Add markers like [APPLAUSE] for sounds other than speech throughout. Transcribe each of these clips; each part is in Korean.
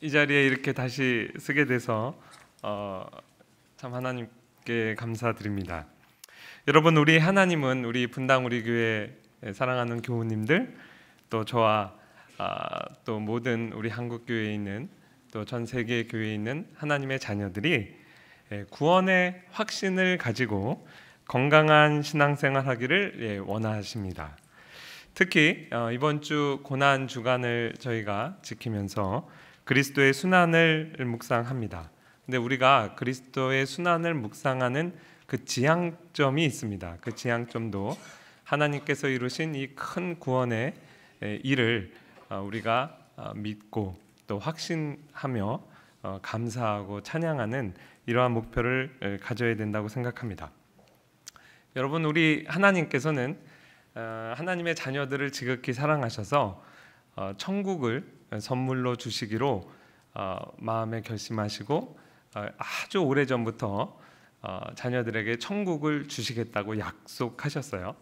이 자리에 이렇게 다시 쓰게 돼서 어, 참 하나님께 감사드립니다. 여러분 우리 하나님은 우리 분당 우리 교회 사랑하는 교우님들 또 저와 아, 또 모든 우리 한국 교회에 있는 또 전 세계 교회에 있는 하나님의 자녀들이 예, 구원의 확신을 가지고 건강한 신앙생활하기를 예, 원하십니다. 특히 어, 이번 주 고난 주간을 저희가 지키면서 그리스도의 순환을 묵상합니다. 근데 우리가 그리스도의 순환을 묵상하는 그 지향점이 있습니다. 그 지향점도 하나님께서 이루신 이 큰 구원의 일을 어, 우리가 어, 믿고 또 확신하며 어, 감사하고 찬양하는 이러한 목표를 가져야 된다고 생각합니다. 여러분 우리 하나님께서는 하나님의 자녀들을 지극히 사랑하셔서 천국을 선물로 주시기로 어, 마음에 결심하시고 어, 아주 오래 전부터 어, 자녀들에게 천국을 주시겠다고 약속하셨어요.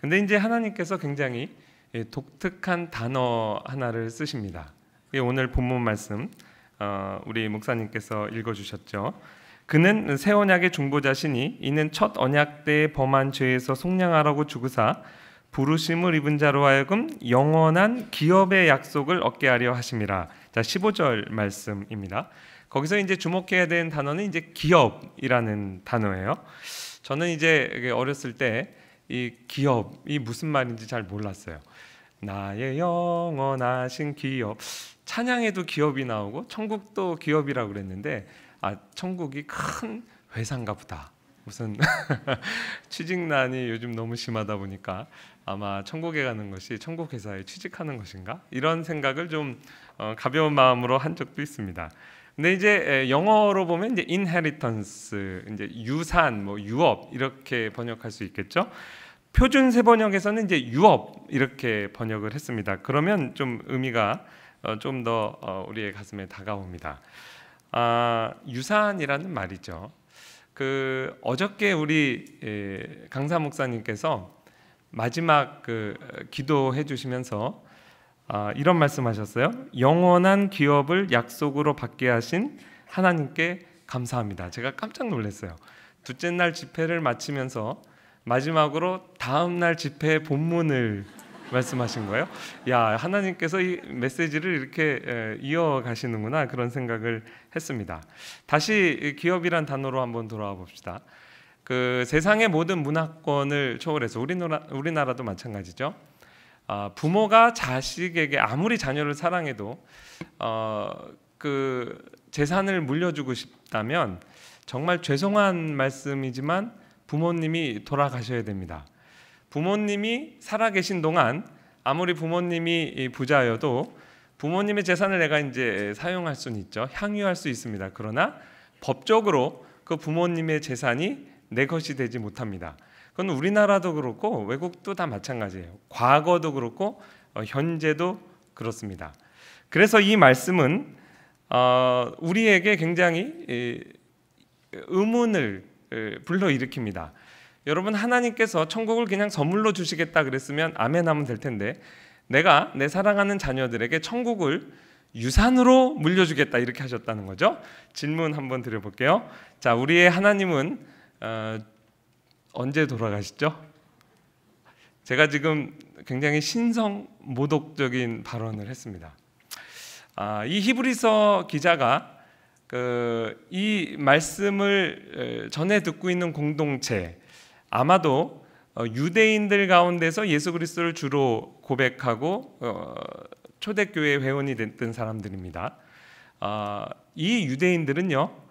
근데 이제 하나님께서 굉장히 예, 독특한 단어 하나를 쓰십니다. 오늘 본문 말씀 우리 목사님께서 읽어주셨죠. 그는 새 언약의 중보자시니 이는 첫 언약 때 범한 죄에서 속량하라고 주구사 부르심을 입은 자로 하여금 영원한 기업의 약속을 얻게 하려 하심이라. 자, 15절 말씀입니다. 거기서 이제 주목해야 되는 단어는 이제 기업이라는 단어예요. 저는 이제 어렸을 때 이 기업이 무슨 말인지 잘 몰랐어요. 나의 영원하신 기업. 찬양에도 기업이 나오고 천국도 기업이라고 그랬는데 아, 천국이 큰 회사인가 보다. 무슨 [LAUGHS] 취직난이 요즘 너무 심하다 보니까 아마 천국에 가는 것이 천국 회사에 취직하는 것인가 이런 생각을 좀 어, 가벼운 마음으로 한 적도 있습니다. 근데 이제 영어로 보면 이제 inheritance 이제 유산 뭐 유업 이렇게 번역할 수 있겠죠. 표준 세번역에서는 이제 유업 이렇게 번역을 했습니다. 그러면 좀 의미가 어, 좀더 어, 우리의 가슴에 다가옵니다. 아, 유산이라는 말이죠. 그 어저께 우리 강사 목사님께서 마지막 그 기도해 주시면서 아, 이런 말씀하셨어요. 영원한 기업을 약속으로 받게 하신 하나님께 감사합니다. 제가 깜짝 놀랐어요. 둘째 날 집회를 마치면서 마지막으로 다음 날 집회 본문을 말씀하신 거예요. 야 하나님께서 이 메시지를 이렇게 이어 가시는구나 그런 생각을 했습니다. 다시 기업이란 단어로 한번 돌아와 봅시다. 그 세상의 모든 문화권을 초월해서 우리나라 우리나라도 마찬가지죠. 어, 부모가 자식에게 아무리 자녀를 사랑해도 어, 그 재산을 물려주고 싶다면 정말 죄송한 말씀이지만 부모님이 돌아가셔야 됩니다. 부모님이 살아계신 동안 아무리 부모님이 부자여도 부모님의 재산을 내가 이제 사용할 수는 있죠. 향유할 수 있습니다. 그러나 법적으로 그 부모님의 재산이 내 것이 되지 못합니다. 그건 우리나라도 그렇고 외국도 다 마찬가지예요. 과거도 그렇고 어, 현재도 그렇습니다. 그래서 이 말씀은 어, 우리에게 굉장히 의문을 불러일으킵니다. 여러분 하나님께서 천국을 그냥 선물로 주시겠다 그랬으면 아멘하면 될 텐데 내가 내 사랑하는 자녀들에게 천국을 유산으로 물려주겠다 이렇게 하셨다는 거죠. 질문 한번 드려볼게요. 자, 우리의 하나님은 어, 언제 돌아가시죠? 제가 지금 굉장히 신성 모독적인 발언을 했습니다. 아, 이 히브리서 기자가 그, 이 말씀을 전에 듣고 있는 공동체 아마도 어, 유대인들 가운데서 예수 그리스도를 주로 고백하고 어, 초대교회 회원이 됐던 사람들입니다. 어, 이 유대인들은요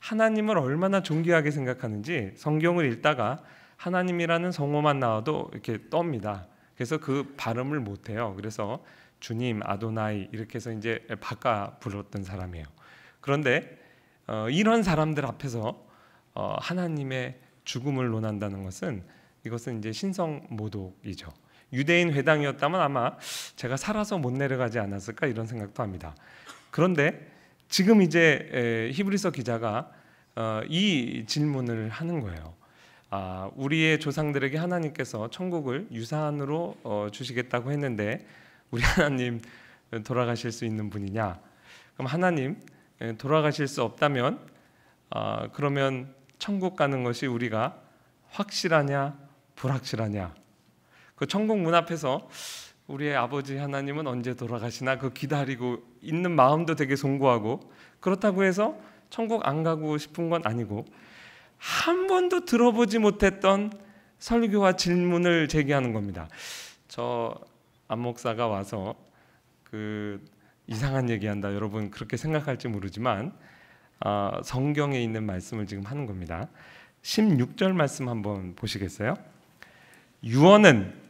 하나님을 얼마나 존귀하게 생각하는지 성경을 읽다가 하나님이라는 성호만 나와도 이렇게 떱니다. 그래서 그 발음을 못 해요. 그래서 주님 아도나이 이렇게 해서 이제 바꿔 불렀던 사람이에요. 그런데 어, 이런 사람들 앞에서 어, 하나님의 죽음을 논한다는 것은 이것은 이제 신성 모독이죠. 유대인 회당이었다면 아마 제가 살아서 못 내려가지 않았을까 이런 생각도 합니다. 그런데 지금 이제 히브리서 기자가 어, 이 질문을 하는 거예요. 아, 우리의 조상들에게 하나님께서 천국을 유산으로 어, 주시겠다고 했는데 우리 [LAUGHS] 하나님 어, 돌아가실 수 있는 분이냐? 그럼 하나님 돌아가실 수 없다면 아, 그러면 천국 가는 것이 우리가 확실하냐 불확실하냐? 그 천국 문 앞에서 우리의 아버지 하나님은 언제 돌아가시나 그 기다리고 있는 마음도 되게 송구하고 그렇다고 해서 천국 안 가고 싶은 건 아니고 한 번도 들어보지 못했던 설교와 질문을 제기하는 겁니다. 저 안목사가 와서 그 이상한 얘기한다 여러분 그렇게 생각할지 모르지만 어, 성경에 있는 말씀을 지금 하는 겁니다. 16절 말씀 한번 보시겠어요? 유언은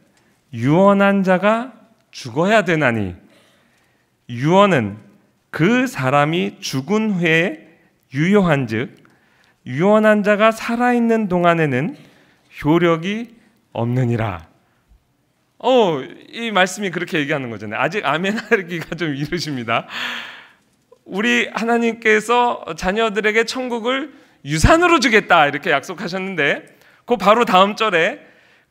유언한 자가 죽어야 되나니 유언은 그 사람이 죽은 후에 유효한즉 유언한 자가 살아 있는 동안에는 효력이 없느니라. 어, 이 말씀이 그렇게 얘기하는 거잖아요. 아직 아멘하기가 좀 이르십니다. 우리 하나님께서 자녀들에게 천국을 유산으로 주겠다 이렇게 약속하셨는데 그 바로 다음 절에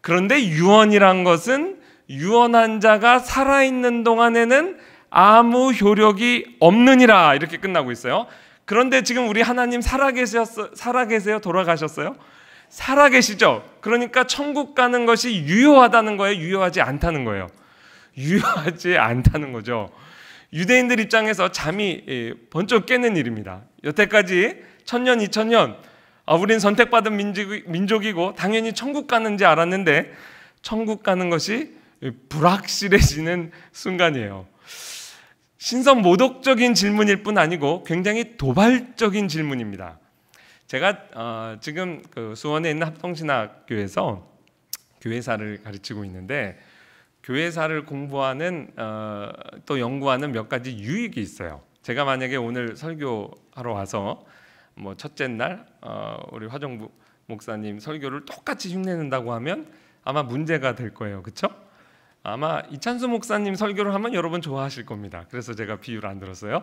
그런데 유언이란 것은 유언한 자가 살아있는 동안에는 아무 효력이 없느니라 이렇게 끝나고 있어요. 그런데 지금 우리 하나님 살아계셨어, 살아계세요? 돌아가셨어요? 살아계시죠? 그러니까 천국 가는 것이 유효하다는 거예요? 유효하지 않다는 거예요? 유효하지 않다는 거죠. 유대인들 입장에서 잠이 번쩍 깨는 일입니다. 여태까지 천년, 이천년 아, 우린 선택받은 민족이, 고 당연히 천국 가는지 알았는데 천국 가는 것이 불확실해지는 순간이에요. 신선 모독적인 질문일 뿐 아니고 굉장히 도발적인 질문입니다. 제가 어, 지금 그 수원에 있는 합성신학교에서 교회사를 가르치고 있는데 교회사를 공부하는 어, 또 연구하는 몇 가지 유익이 있어요. 제가 만약에 오늘 설교하러 와서 뭐 첫째 날 어, 우리 화정부 목사님 설교를 똑같이 흉내낸다고 하면 아마 문제가 될 거예요. 그렇죠? 아마 이찬수 목사님 설교를 하면 여러분 좋아하실 겁니다. 그래서 제가 비유를 안 들었어요.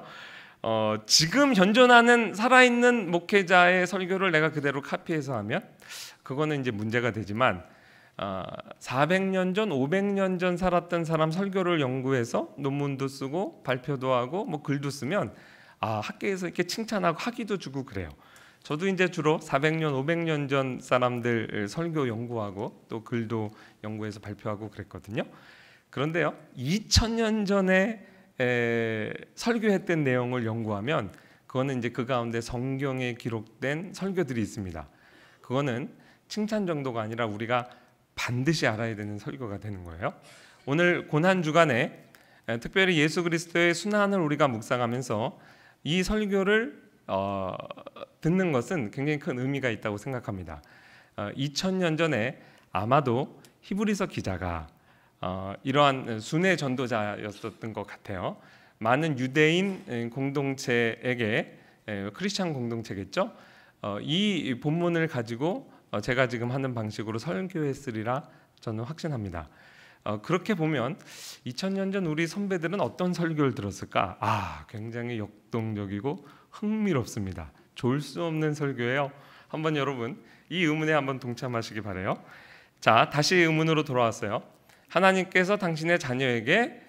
어, 지금 현존하는 살아있는 목회자의 설교를 내가 그대로 카피해서 하면 그거는 이제 문제가 되지만 어, 400년 전, 500년 전 살았던 사람 설교를 연구해서 논문도 쓰고 발표도 하고 뭐 글도 쓰면 아, 학계에서 이렇게 칭찬하고 학위도 주고 그래요. 저도 이제 주로 400년, 500년 전 사람들 설교 연구하고 또 글도 연구해서 발표하고 그랬거든요. 그런데요, 2000년 전에 에, 설교했던 내용을 연구하면 그거는 이제 그 가운데 성경에 기록된 설교들이 있습니다. 그거는 칭찬 정도가 아니라 우리가 반드시 알아야 되는 설교가 되는 거예요. 오늘 고난 주간에 특별히 예수 그리스도의 순환을 우리가 묵상하면서 이 설교를 어, 듣는 것은 굉장히 큰 의미가 있다고 생각합니다. 어, 2000년 전에 아마도 히브리서 기자가 어, 이러한 순회 전도자였었던 것 같아요. 많은 유대인 공동체에게 크리스천 공동체겠죠. 어, 이 본문을 가지고 어, 제가 지금 하는 방식으로 설교했으리라 저는 확신합니다. 어, 그렇게 보면 2000년 전 우리 선배들은 어떤 설교를 들었을까? 아, 굉장히 역동적이고 흥미롭습니다. 좋을 수 없는 설교예요. 한번 여러분 이 의문에 한번 동참하시기 바래요. 자, 다시 의문으로 돌아왔어요. 하나님께서 당신의 자녀에게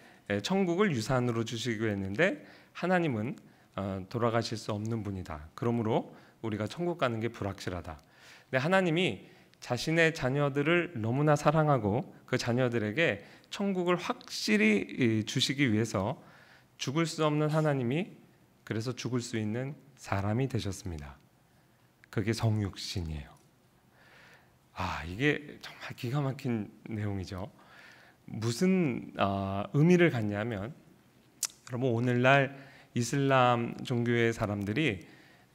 천국을 유산으로 주시기로 했는데 하나님은 어, 돌아가실 수 없는 분이다. 그러므로 우리가 천국 가는 게 불확실하다. 근데 하나님이 자신의 자녀들을 너무나 사랑하고 그 자녀들에게 천국을 확실히 주시기 위해서 죽을 수 없는 하나님이 그래서 죽을 수 있는 사람이 되셨습니다. 그게 성육신이에요. 아, 이게 정말 기가 막힌 내용이죠. 무슨 아, 의미를 갖냐면 여러분 오늘날 이슬람 종교의 사람들이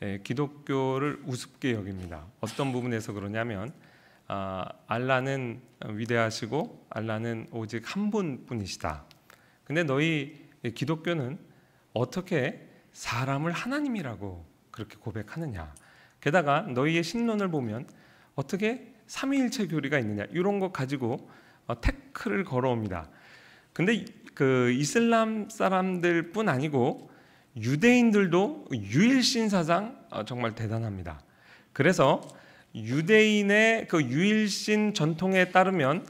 예, 기독교를 우습게 여깁니다. 어떤 부분에서 그러냐면 어, 알라는 위대하시고 알라는 오직 한 분뿐이시다. 근데 너희 기독교는 어떻게 사람을 하나님이라고 그렇게 고백하느냐? 게다가 너희의 신론을 보면 어떻게 삼위일체 교리가 있느냐? 이런 거 가지고 어, 태클을 걸어옵니다. 근데 그 이슬람 사람들뿐 아니고 유대인들도 유일신 사상 어, 정말 대단합니다. 그래서 유대인의 그 유일신 전통에 따르면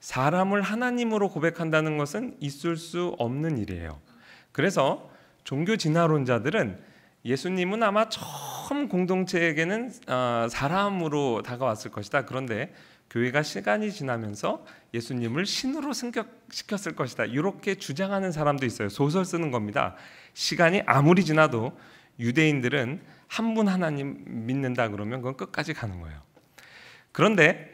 사람을 하나님으로 고백한다는 것은 있을 수 없는 일이에요. 그래서 종교 진화론자들은 예수님은 아마 처음 공동체에게는 어, 사람으로 다가왔을 것이다. 그런데 교회가 시간이 지나면서 예수님을 신으로 승격시켰을 것이다. 이렇게 주장하는 사람도 있어요. 소설 쓰는 겁니다. 시간이 아무리 지나도 유대인들은 한분 하나님 믿는다 그러면 그건 끝까지 가는 거예요. 그런데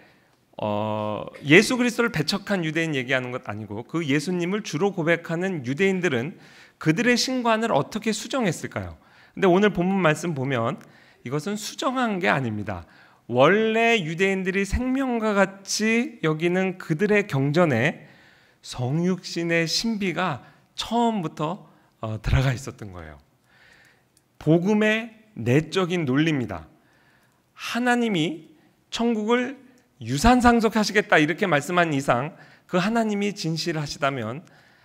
어, 예수 그리스도를 배척한 유대인 얘기하는 것 아니고 그 예수님을 주로 고백하는 유대인들은 그들의 신관을 어떻게 수정했을까요? 근데 오늘 본문 말씀 보면 이것은 수정한 게 아닙니다. 원래 유대인들이 생명과 같이 여기는 그들의 경전에 성육신의 신비가 처음부터 어, 들어가 있었던 거예요. 복음의 내적인 논리입니다. 하나님이 천국을 유산 상속하시겠다 이렇게 말씀한 이상 그 하나님이 진실하시다면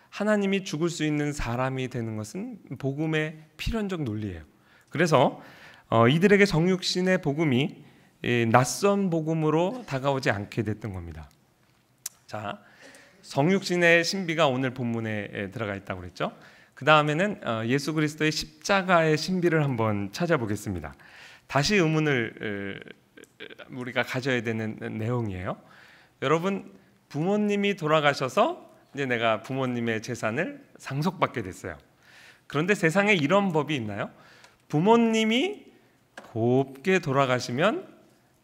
하나님이 죽을 수 있는 사람이 되는 것은 복음의 필연적 논리예요. 그래서 어, 이들에게 정육신의 복음이 예, 낯선 복음으로 다가오지 않게 됐던 겁니다. 자, 성육신의 신비가 오늘 본문에 들어가 있다고 그랬죠. 그 다음에는 어, 예수 그리스도의 십자가의 신비를 한번 찾아보겠습니다. 다시 의문을 우리가 가져야 되는 내용이에요. 여러분 부모님이 돌아가셔서 이제 내가 부모님의 재산을 상속받게 됐어요. 그런데 세상에 이런 법이 있나요? 부모님이 곱게 돌아가시면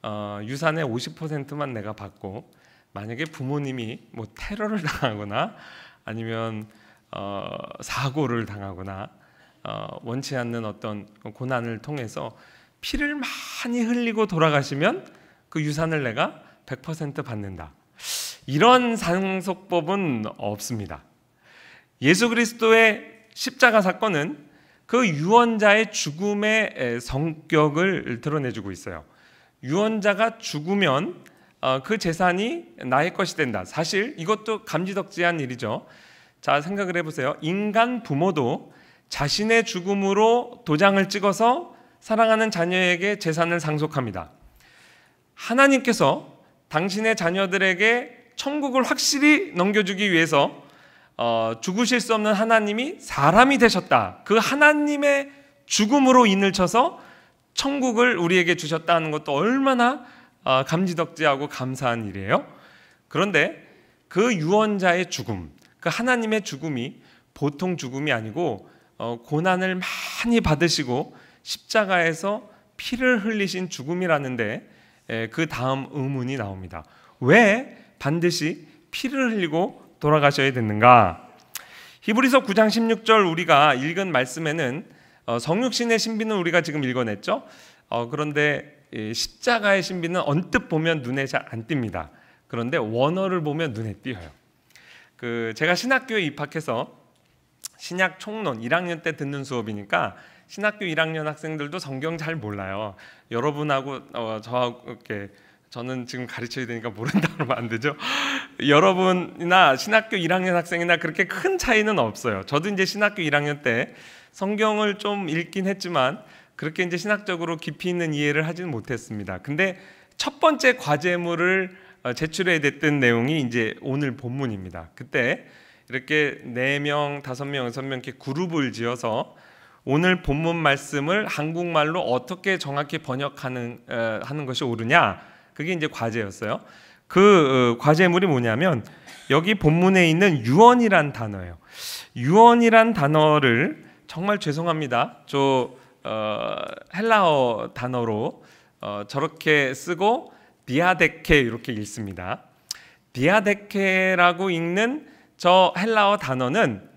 어, 유산의 50%만 내가 받고 만약에 부모님이 뭐 테러를 [LAUGHS] 당하거나 아니면 어, 사고를 당하거나 어, 원치 않는 어떤 고난을 통해서 피를 많이 흘리고 돌아가시면 그 유산을 내가 100% 받는다. 이런 상속법은 없습니다. 예수 그리스도의 십자가 사건은 그 유언자의 죽음의 성격을 드러내주고 있어요. 유언자가 죽으면 어, 그 재산이 나의 것이 된다. 사실 이것도 감지덕지한 일이죠. 자, 생각을 해보세요. 인간 부모도 자신의 죽음으로 도장을 찍어서 사랑하는 자녀에게 재산을 상속합니다. 하나님께서 당신의 자녀들에게 천국을 확실히 넘겨주기 위해서 어, 죽으실 수 없는 하나님이 사람이 되셨다. 그 하나님의 죽음으로 인을 쳐서 천국을 우리에게 주셨다는 것도 얼마나 어, 감지덕지하고 감사한 일이에요. 그런데 그 유언자의 죽음, 그 하나님의 죽음이 보통 죽음이 아니고 어, 고난을 많이 받으시고 십자가에서 피를 흘리신 죽음이라는데 그 다음 의문이 나옵니다. 왜 반드시 피를 흘리고 돌아가셔야 됐는가? 히브리서 9장 16절 우리가 읽은 말씀에는 어, 성육신의 신비는 우리가 지금 읽어냈죠. 어, 그런데 십자가의 신비는 언뜻 보면 눈에 잘 안 띕니다. 그런데 원어를 보면 눈에 띄어요. 그 제가 신학교에 입학해서 신약 총론 1학년 때 듣는 수업이니까 신학교 1학년 학생들도 성경 잘 몰라요. 여러분하고 어, 저하고 이렇게 저는 지금 가르쳐야 되니까 모른다 그러면 안 되죠. [LAUGHS] 여러분이나 신학교 1학년 학생이나 그렇게 큰 차이는 없어요. 저도 이제 신학교 1학년 때 성경을 좀 읽긴 했지만 그렇게 이제 신학적으로 깊이 있는 이해를 하지는 못했습니다. 근데 첫 번째 과제물을 어, 제출해야 됐던 내용이 이제 오늘 본문입니다. 그때 이렇게 네 명, 다섯 명, 여섯 명 이렇게 그룹을 지어서 오늘 본문 말씀을 한국말로 어떻게 정확히 번역하는 에, 어, 하는 것이 옳으냐 그게 이제 과제였어요. 그 어, 과제물이 뭐냐면 여기 본문에 있는 유언이란 단어예요. 유언이란 단어를 정말 죄송합니다. 저 어, 헬라어 단어로 어, 저렇게 쓰고 비아데케 이렇게 읽습니다. 디아데케라고 읽는 저 헬라어 단어는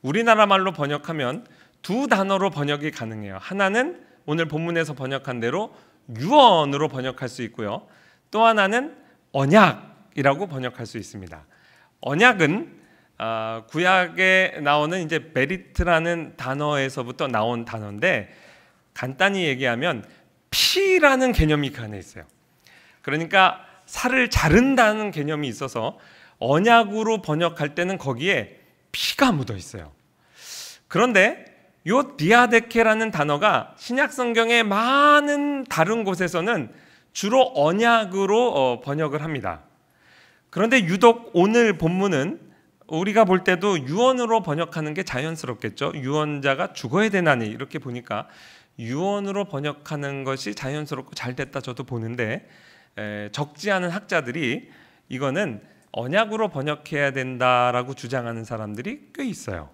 우리나라 말로 번역하면 두 단어로 번역이 가능해요. 하나는 오늘 본문에서 번역한 대로 유언으로 번역할 수 있고요. 또 하나는 언약이라고 번역할 수 있습니다. 언약은 어, 구약에 나오는 이제 베리트라는 단어에서부터 나온 단어인데 간단히 얘기하면 피라는 개념이 그 안에 있어요. 그러니까 살을 자른다는 개념이 있어서 언약으로 번역할 때는 거기에 피가 묻어 있어요. 그런데 요 디아데케라는 단어가 신약 성경의 많은 다른 곳에서는 주로 언약으로 어, 번역을 합니다. 그런데 유독 오늘 본문은 우리가 볼 때도 유언으로 번역하는 게 자연스럽겠죠. 유언자가 죽어야 되나니 이렇게 보니까 유언으로 번역하는 것이 자연스럽고 잘 됐다 저도 보는데 적지 않은 학자들이 이거는 언약으로 번역해야 된다라고 주장하는 사람들이 꽤 있어요.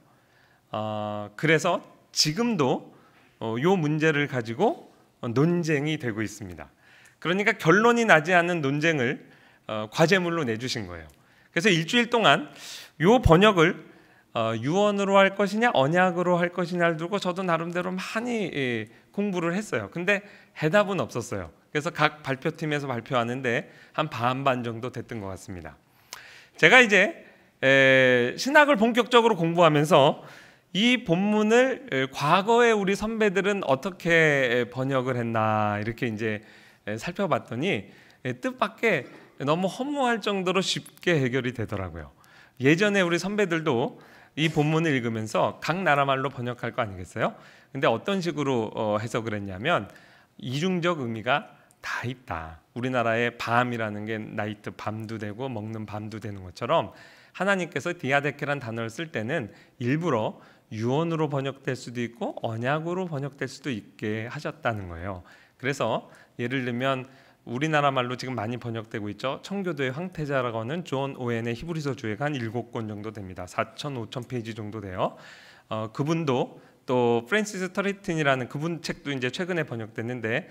어, 그래서 지금도 어, 요 문제를 가지고 어, 논쟁이 되고 있습니다. 그러니까 결론이 나지 않는 논쟁을 어, 과제물로 내주신 거예요. 그래서 일주일 동안 요 번역을 어, 유언으로 할 것이냐 언약으로 할 것이냐를 두고 저도 나름대로 많이 예, 공부를 했어요. 근데 해답은 없었어요. 그래서 각 발표팀에서 발표하는데 한반반 정도 됐던 것 같습니다. 제가 이제 신학을 본격적으로 공부하면서 이 본문을 과거에 우리 선배들은 어떻게 번역을 했나 이렇게 이제 살펴봤더니 뜻밖의 너무 허무할 정도로 쉽게 해결이 되더라고요. 예전에 우리 선배들도 이 본문을 읽으면서 각 나라 말로 번역할 거 아니겠어요? 근데 어떤 식으로 어, 해석을 했냐면 이중적 의미가 다 있다. 우리나라의 밤이라는 게 나이트 밤도 되고 먹는 밤도 되는 것처럼 하나님께서 디아데케란 단어를 쓸 때는 일부러 유언으로 번역될 수도 있고 언약으로 번역될 수도 있게 하셨다는 거예요. 그래서 예를 들면 우리나라 말로 지금 많이 번역되고 있죠. 청교도의 황태자라고 는존 오웬의 히브리서 주의가 한 7권 정도 됩니다. 4천 5천 페이지 정도 돼요. 어, 그분도 또 프랜시스 터리튼이라는 그분 책도 이제 최근에 번역됐는데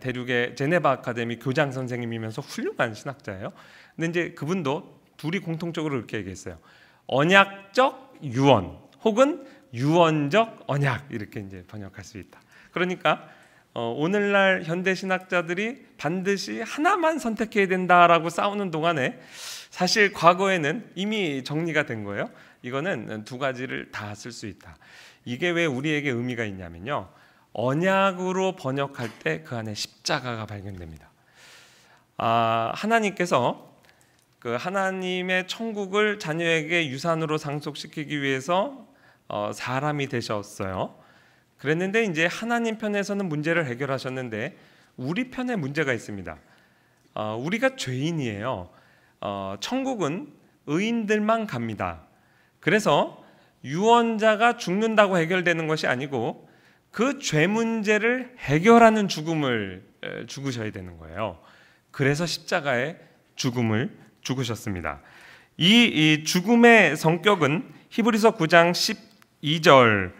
대륙의 제네바 아카데미 교장 선생님이면서 훌륭한 신학자예요. 근데 이제 그분도 둘이 공통적으로 이렇게 얘기했어요. 언약적 유언 혹은 유언적 언약 이렇게 이제 번역할 수 있다. 그러니까 어, 오늘날 현대 신학자들이 반드시 하나만 선택해야 된다라고 싸우는 동안에 사실 과거에는 이미 정리가 된 거예요. 이거는 두 가지를 다 쓸 수 있다. 이게 왜 우리에게 의미가 있냐면요. 언약으로 번역할 때 그 안에 십자가가 발견됩니다. 아, 하나님께서 그 하나님의 천국을 자녀에게 유산으로 상속시키기 위해서 어, 사람이 되셨어요. 그랬는데 이제 하나님 편에서는 문제를 해결하셨는데 우리 편에 문제가 있습니다. 어, 우리가 죄인이에요. 어, 천국은 의인들만 갑니다. 그래서 유언자가 죽는다고 해결되는 것이 아니고 그죄 문제를 해결하는 죽음을 죽으셔야 되는 거예요. 그래서 십자가의 죽음을 죽으셨습니다. 이 죽음의 성격은 히브리서 9장 12절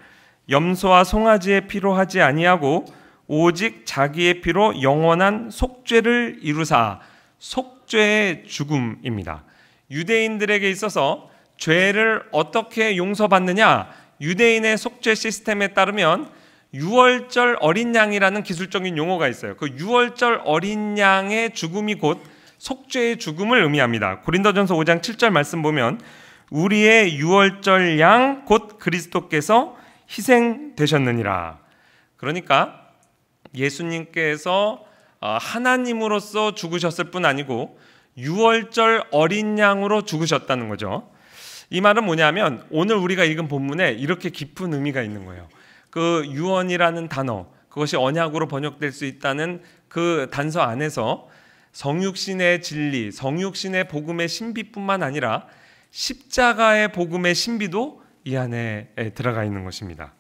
염소와 송아지의 피로 하지 아니하고 오직 자기의 피로 영원한 속죄를 이루사 속죄의 죽음입니다. 유대인들에게 있어서 죄를 어떻게 용서받느냐 유대인의 속죄 시스템에 따르면 유월절 어린 양이라는 기술적인 용어가 있어요. 그 유월절 어린 양의 죽음이 곧 속죄의 죽음을 의미합니다. 고린도전서 5장 7절 말씀 보면 우리의 유월절 양 곧 그리스도께서 희생되셨느니라. 그러니까 예수님께서 어, 하나님으로서 죽으셨을 뿐 아니고 유월절 어린 양으로 죽으셨다는 거죠. 이 말은 뭐냐면 오늘 우리가 읽은 본문에 이렇게 깊은 의미가 있는 거예요. 그 유언이라는 단어 그것이 언약으로 번역될 수 있다는 그 단서 안에서 성육신의 진리, 성육신의 복음의 신비뿐만 아니라 십자가의 복음의 신비도 이 안에 들어가 있는 것입니다.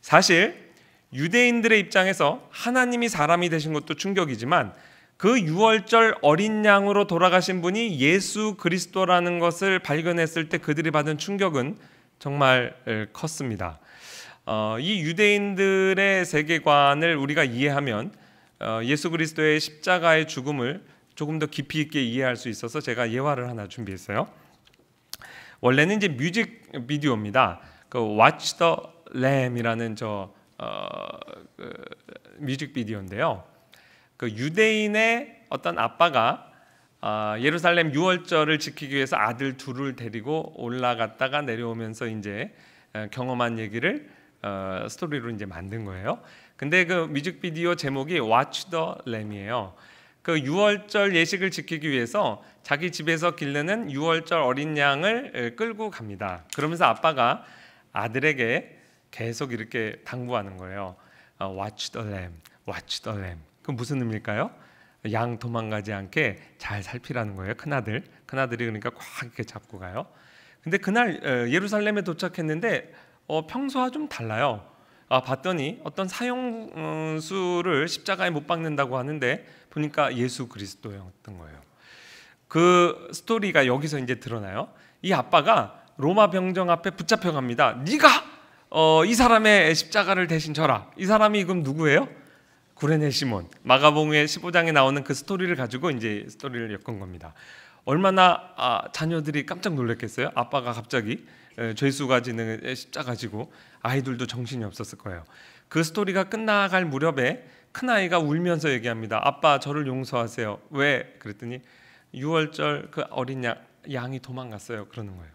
사실 유대인들의 입장에서 하나님이 사람이 되신 것도 충격이지만 그 6월절 어린 양으로 돌아가신 분이 예수 그리스도라는 것을 발견했을 때 그들이 받은 충격은 정말 컸습니다. 어, 이 유대인들의 세계관을 우리가 이해하면 어, 예수 그리스도의 십자가의 죽음을 조금 더 깊이 있게 이해할 수 있어서 제가 예화를 하나 준비했어요. 원래는 이제 뮤직 비디오입니다. 그 Watch the Lamb이라는 저 어, 그 뮤직 비디오인데요. 그 유대인의 어떤 아빠가 어, 예루살렘 유월절을 지키기 위해서 아들 둘을 데리고 올라갔다가 내려오면서 이제 경험한 얘기를 어, 스토리로 이제 만든 거예요. 근데 그 뮤직비디오 제목이 Watch the Lamb이에요. 그 6월절 예식을 지키기 위해서 자기 집에서 길르는 6월절 어린 양을 끌고 갑니다. 그러면서 아빠가 아들에게 계속 이렇게 당부하는 거예요. 어, watch the lamb, watch the lamb. 그 무슨 의미일까요? 양 도망가지 않게 잘 살피라는 거예요. 큰 아들, 큰 아들이 그러니까 꽉 이렇게 잡고 가요. 근데 그날 어, 예루살렘에 도착했는데 어, 평소와 좀 달라요. 아, 봤더니 어떤 사형수를 어, 십자가에 못 박는다고 하는데 보니까 예수 그리스도였던 거예요. 그 스토리가 여기서 이제 드러나요. 이 아빠가 로마 병정 앞에 붙잡혀 갑니다. 네가 어, 이 사람의 십자가를 대신 져라. 이 사람이 그럼 누구예요? 구레네 시몬. 마가복의 15장에 나오는 그 스토리를 가지고 이제 스토리를 엮은 겁니다. 얼마나 아, 자녀들이 깜짝 놀랐겠어요? 아빠가 갑자기 예, 죄수가 지는 십자가 지고 아이들도 정신이 없었을 거예요. 그 스토리가 끝나갈 무렵에 큰 아이가 울면서 얘기합니다. 아빠 저를 용서하세요. 왜? 그랬더니 6월절 그 어린 양, 양이 도망갔어요. 그러는 거예요.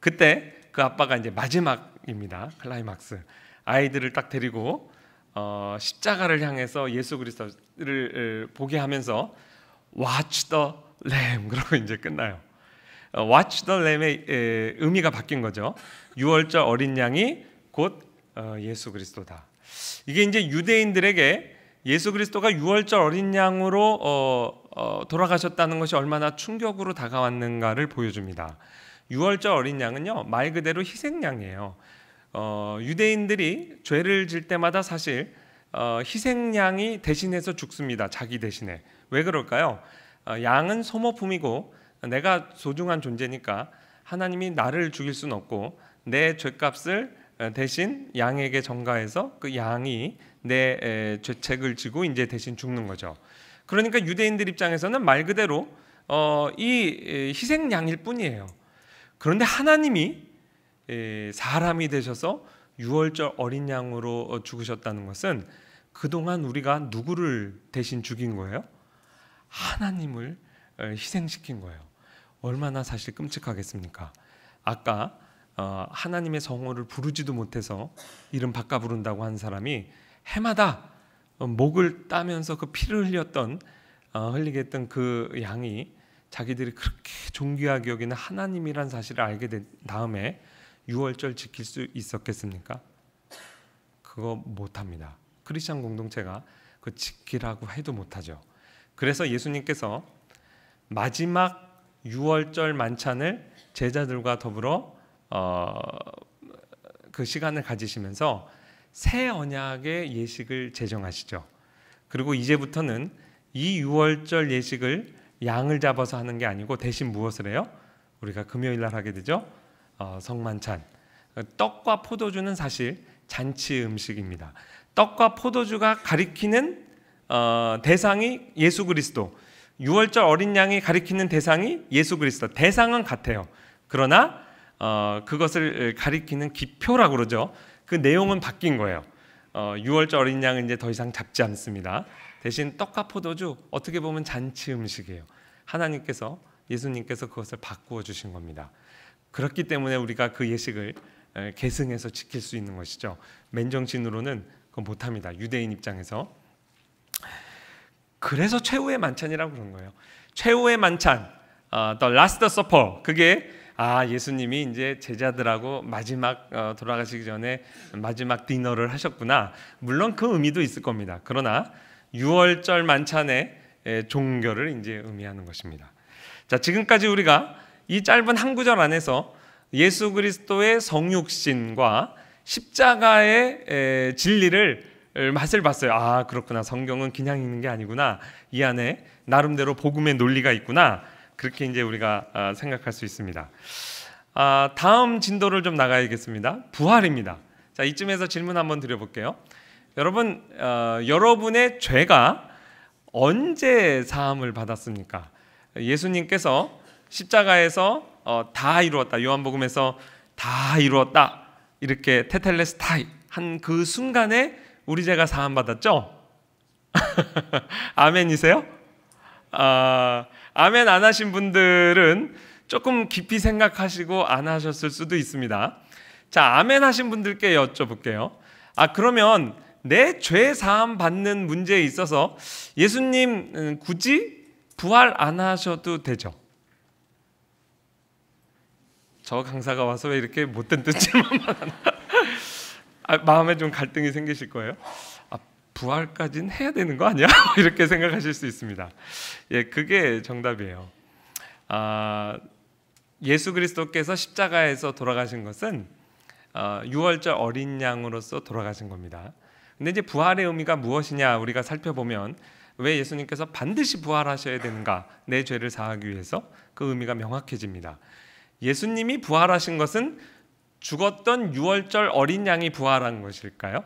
그때 그 아빠가 이제 마지막입니다. 클라이막스. 아이들을 딱 데리고 어, 십자가를 향해서 예수 그리스도를 보게 하면서 Watch the Lamb [LAUGHS] 그러고 이제 끝나요. 어, watch the Lamb의 의미가 바뀐 거죠. 유월절 어린 양이 곧 어, 예수 그리스도다. 이게 이제 유대인들에게 예수 그리스도가 유월절 어린 양으로 어, 돌아가셨다는 것이 얼마나 충격으로 다가왔는가를 보여줍니다. 유월절 어린 양은요 말 그대로 희생양이에요. 어, 유대인들이 죄를 질 때마다 사실 어, 희생양이 대신해서 죽습니다. 자기 대신에 왜 그럴까요? 어, 양은 소모품이고 내가 소중한 존재니까 하나님이 나를 죽일 수는 없고 내 죄값을 어, 대신 양에게 전가해서 그 양이 내 죄책을 지고 이제 대신 죽는 거죠. 그러니까 유대인들 입장에서는 말 그대로 어, 이 희생양일 뿐이에요. 그런데 하나님이 사람이 되셔서 유월절 어린 양으로 어, 죽으셨다는 것은 그동안 우리가 누구를 대신 죽인 거예요? 하나님을 어, 희생시킨 거예요. 얼마나 사실 끔찍하겠습니까? 아까 어, 하나님의 성호를 부르지도 못해서 이름 바꿔 부른다고 한 사람이 해마다 어, 목을 따면서 그 피를 흘렸던 어, 흘리게 했던 그 양이 자기들이 그렇게 존귀하게 여기는 하나님이란 사실을 알게 된 다음에 유월절 지킬 수 있었겠습니까? 그거 못합니다. 크리스천 공동체가 그 지키라고 해도 못하죠. 그래서 예수님께서 마지막 유월절 만찬을 제자들과 더불어 어, 그 시간을 가지시면서 새 언약의 예식을 제정하시죠. 그리고 이제부터는 이 6월절 예식을 양을 잡아서 하는 게 아니고 대신 무엇을 해요? 우리가 금요일 날 하게 되죠. 어, 성만찬. 떡과 포도주는 사실 잔치 음식입니다. 떡과 포도주가 가리키는 어, 대상이 예수 그리스도. 6월절 어린 양이 가리키는 대상이 예수 그리스도. 대상은 같아요. 그러나 어, 그것을 가리키는 기표라고 그러죠. 그 내용은 바뀐 거예요. 어, 6월절 어린 양은 이제 더 이상 잡지 않습니다. 대신 떡과 포도주 어떻게 보면 잔치 음식이에요. 하나님께서 예수님께서 그것을 바꾸어 주신 겁니다. 그렇기 때문에 우리가 그 예식을 계승해서 지킬 수 있는 것이죠. 맨정신으로는 그건 못합니다. 유대인 입장에서 그래서 최후의 만찬이라고 그런 거예요. 최후의 만찬, 어, The Last Supper. 그게 아 예수님이 이제 제자들하고 마지막 어, 돌아가시기 전에 마지막 디너를 하셨구나. 물론 그 의미도 있을 겁니다. 그러나 6월절 만찬의 종결을 이제 의미하는 것입니다. 자 지금까지 우리가 이 짧은 한 구절 안에서 예수 그리스도의 성육신과 십자가의 진리를 맛을 봤어요. 아 그렇구나. 성경은 그냥 읽는 게 아니구나. 이 안에 나름대로 복음의 논리가 있구나. 그렇게 이제 우리가 아, 생각할 수 있습니다. 아, 다음 진도를 좀 나가야겠습니다. 부활입니다. 자 이쯤에서 질문 한번 드려볼게요. 여러분 어, 여러분의 죄가 언제 사함을 받았습니까? 예수님께서 십자가에서 어, 다 이루었다. 요한복음에서 다 이루었다. 이렇게 테텔레스타이 한 그 순간에 우리 제가 사함 받았죠? [LAUGHS] 아멘이세요? 아, 아멘 안 하신 분들은 조금 깊이 생각하시고 안 하셨을 수도 있습니다. 자, 아멘 하신 분들께 여쭤볼게요. 아, 그러면 내 죄 사함 받는 문제에 있어서 예수님 음, 굳이 부활 안 하셔도 되죠? 저 강사가 와서 왜 이렇게 못된 뜻만 하나? [LAUGHS] 아, 마음에 좀 갈등이 생기실 거예요. 아, 부활까지는 해야 되는 거 아니야? [LAUGHS] 이렇게 생각하실 수 있습니다. 예, 그게 정답이에요. 아, 예수 그리스도께서 십자가에서 돌아가신 것은 어, 아, 월절 어린 양으로서 돌아가신 겁니다. 근데 이제 부활의 의미가 무엇이냐 우리가 살펴보면 왜 예수님께서 반드시 부활하셔야 되는가 내 죄를 사하기 위해서 그 의미가 명확해집니다. 예수님이 부활하신 것은 죽었던 유월절 어린 양이 부활한 것일까요?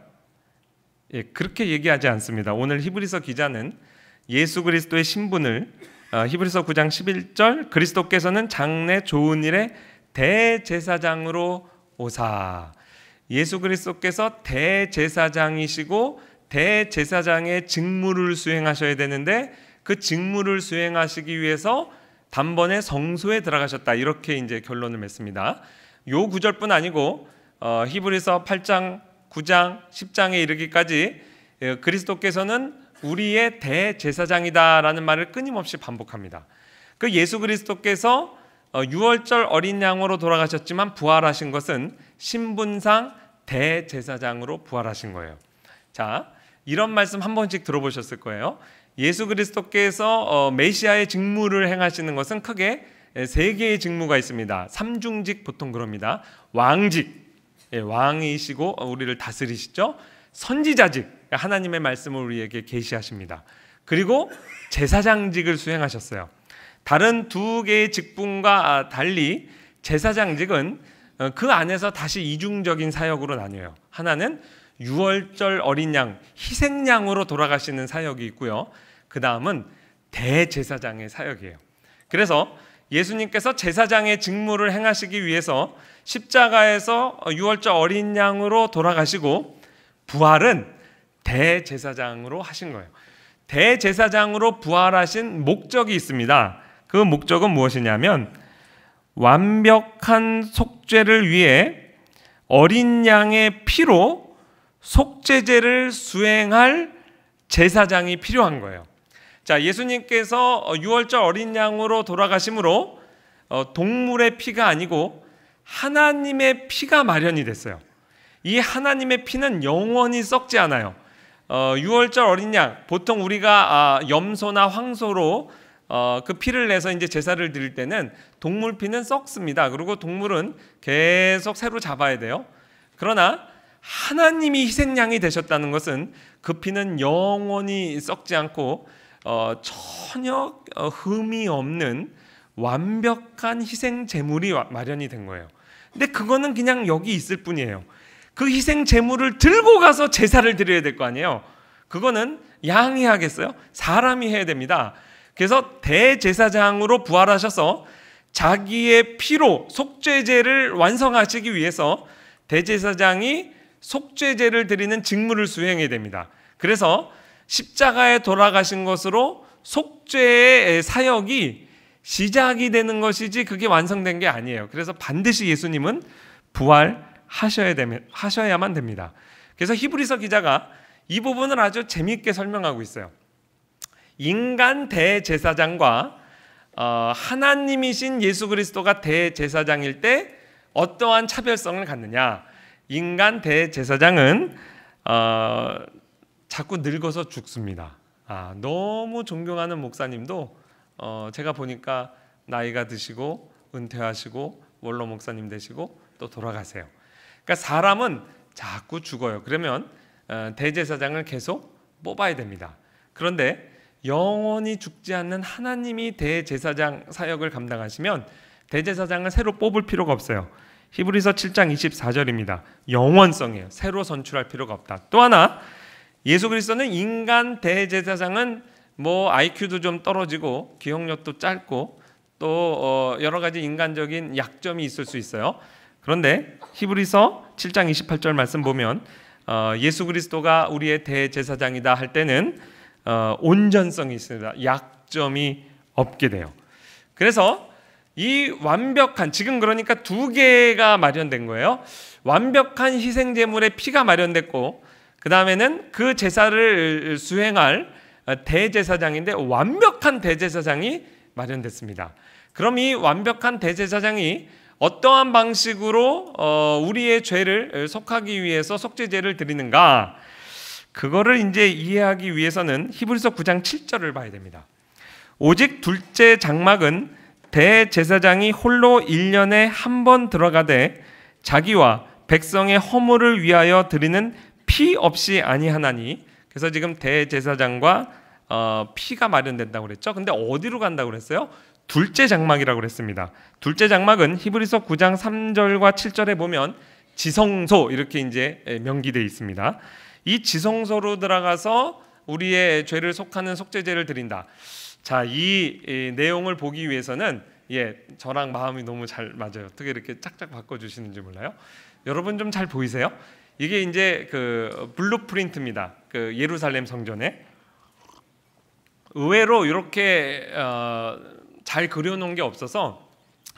예, 그렇게 얘기하지 않습니다. 오늘 히브리서 기자는 예수 그리스도의 신분을 어, 히브리서 9장 11절 그리스도께서는 장래 좋은 일에 대제사장으로 오사 예수 그리스도께서 대제사장이시고 대제사장의 직무를 수행하셔야 되는데 그 직무를 수행하시기 위해서 단번에 성소에 들어가셨다 이렇게 이제 결론을 맺습니다. 요 구절뿐 아니고 어, 히브리서 8장, 9장, 10장에 이르기까지 예, 그리스도께서는 우리의 대제사장이다라는 말을 끊임없이 반복합니다. 그 예수 그리스도께서 어, 유월절 어린 양으로 돌아가셨지만 부활하신 것은 신분상 대제사장으로 부활하신 거예요. 자, 이런 말씀 한 번씩 들어보셨을 거예요. 예수 그리스도께서 어, 메시아의 직무를 행하시는 것은 크게 예, 세 개의 직무가 있습니다. 삼중직 보통 그럽니다. 왕직 예, 왕이시고 우리를 다스리시죠. 선지자직 하나님의 말씀을 우리에게 계시하십니다. 그리고 제사장직을 수행하셨어요. 다른 두 개의 직분과 아, 달리 제사장직은 어, 그 안에서 다시 이중적인 사역으로 나뉘어요. 하나는 유월절 어린 양, 희생양으로 돌아가시는 사역이 있고요. 그 다음은 대제사장의 사역이에요. 그래서 예수님께서 제사장의 직무를 행하시기 위해서 십자가에서 유월절 어린 양으로 돌아가시고 부활은 대제사장으로 하신 거예요. 대제사장으로 부활하신 목적이 있습니다. 그 목적은 무엇이냐면 완벽한 속죄를 위해 어린 양의 피로 속죄제를 수행할 제사장이 필요한 거예요. 자, 예수님께서 6월절 어, 어린 양으로 돌아가심으로 어, 동물의 피가 아니고 하나님의 피가 마련이 됐어요. 이 하나님의 피는 영원히 썩지 않아요. 6월절 어, 린양 보통 우리가 아, 염소나 황소로 어, 그 피를 내서 이제 제사를 드릴 때는 동물 피는 썩습니다. 그리고 동물은 계속 새로 잡아야 돼요. 그러나 하나님이 희생양이 되셨다는 것은 그 피는 영원히 썩지 않고 어, 전혀 어, 흠이 없는 완벽한 희생 제물이 마련이 된 거예요. 근데 그거는 그냥 여기 있을 뿐이에요. 그 희생 제물을 들고 가서 제사를 드려야 될 거 아니에요. 그거는 양이 하겠어요? 사람이 해야 됩니다. 그래서 대제사장으로 부활하셔서 자기의 피로 속죄제를 완성하시기 위해서 대제사장이 속죄제를 드리는 직무를 수행해야 됩니다. 그래서 십자가에 돌아가신 것으로 속죄의 사역이 시작이 되는 것이지 그게 완성된 게 아니에요. 그래서 반드시 예수님은 부활하셔야 되면 하셔야만 됩니다. 그래서 히브리서 기자가 이 부분을 아주 재미있게 설명하고 있어요. 인간 대제사장과 어, 하나님이신 예수 그리스도가 대제사장일 때 어떠한 차별성을 갖느냐? 인간 대제사장은 어, 자꾸 늙어서 죽습니다. 아, 너무 존경하는 목사님도 어, 제가 보니까 나이가 드시고 은퇴하시고 원로 목사님 되시고 또 돌아가세요. 그러니까 사람은 자꾸 죽어요. 그러면 어, 대제사장을 계속 뽑아야 됩니다. 그런데 영원히 죽지 않는 하나님이 대제사장 사역을 감당하시면 대제사장을 새로 뽑을 필요가 없어요. 히브리서 7장 24절입니다. 영원성이에요. 새로 선출할 필요가 없다. 또 하나 예수 그리스도는 인간 대제사장은 뭐 IQ도 좀 떨어지고 기억력도 짧고 또 어, 여러 가지 인간적인 약점이 있을 수 있어요. 그런데 히브리서 7장 28절 말씀 보면 어, 예수 그리스도가 우리의 대제사장이다 할 때는 어, 온전성이 있습니다. 약점이 없게 돼요. 그래서 이 완벽한 지금 그러니까 두 개가 마련된 거예요. 완벽한 희생 제물의 피가 마련됐고 그 다음에는 그 제사를 수행할 대제사장인데 완벽한 대제사장이 마련됐습니다. 그럼 이 완벽한 대제사장이 어떠한 방식으로 어, 우리의 죄를 속하기 위해서 속죄제를 드리는가? 그거를 이제 이해하기 위해서는 히브리서 9장 7절을 봐야 됩니다. 오직 둘째 장막은 대제사장이 홀로 1년에 한 번 들어가되 자기와 백성의 허물을 위하여 드리는 피 없이 아니하나니 그래서 지금 대제사장과 어, 피가 마련된다고 그랬죠. 근데 어디로 간다고 그랬어요? 둘째 장막이라고 그랬습니다. 둘째 장막은 히브리서 9장 3절과 7절에 보면 지성소 이렇게 이제 예, 명기돼 있습니다. 이 지성소로 들어가서 우리의 죄를 속하는 속죄제를 드린다. 자, 이 내용을 보기 위해서는 예, 저랑 마음이 너무 잘 맞아요. 어떻게 이렇게 짝짝 바꿔 주시는지 몰라요. 여러분 좀 잘 보이세요? 이게 이제 그 블루프린트입니다. 그 예루살렘 성전에 의외로 이렇게 어, 잘 그려놓은 게 없어서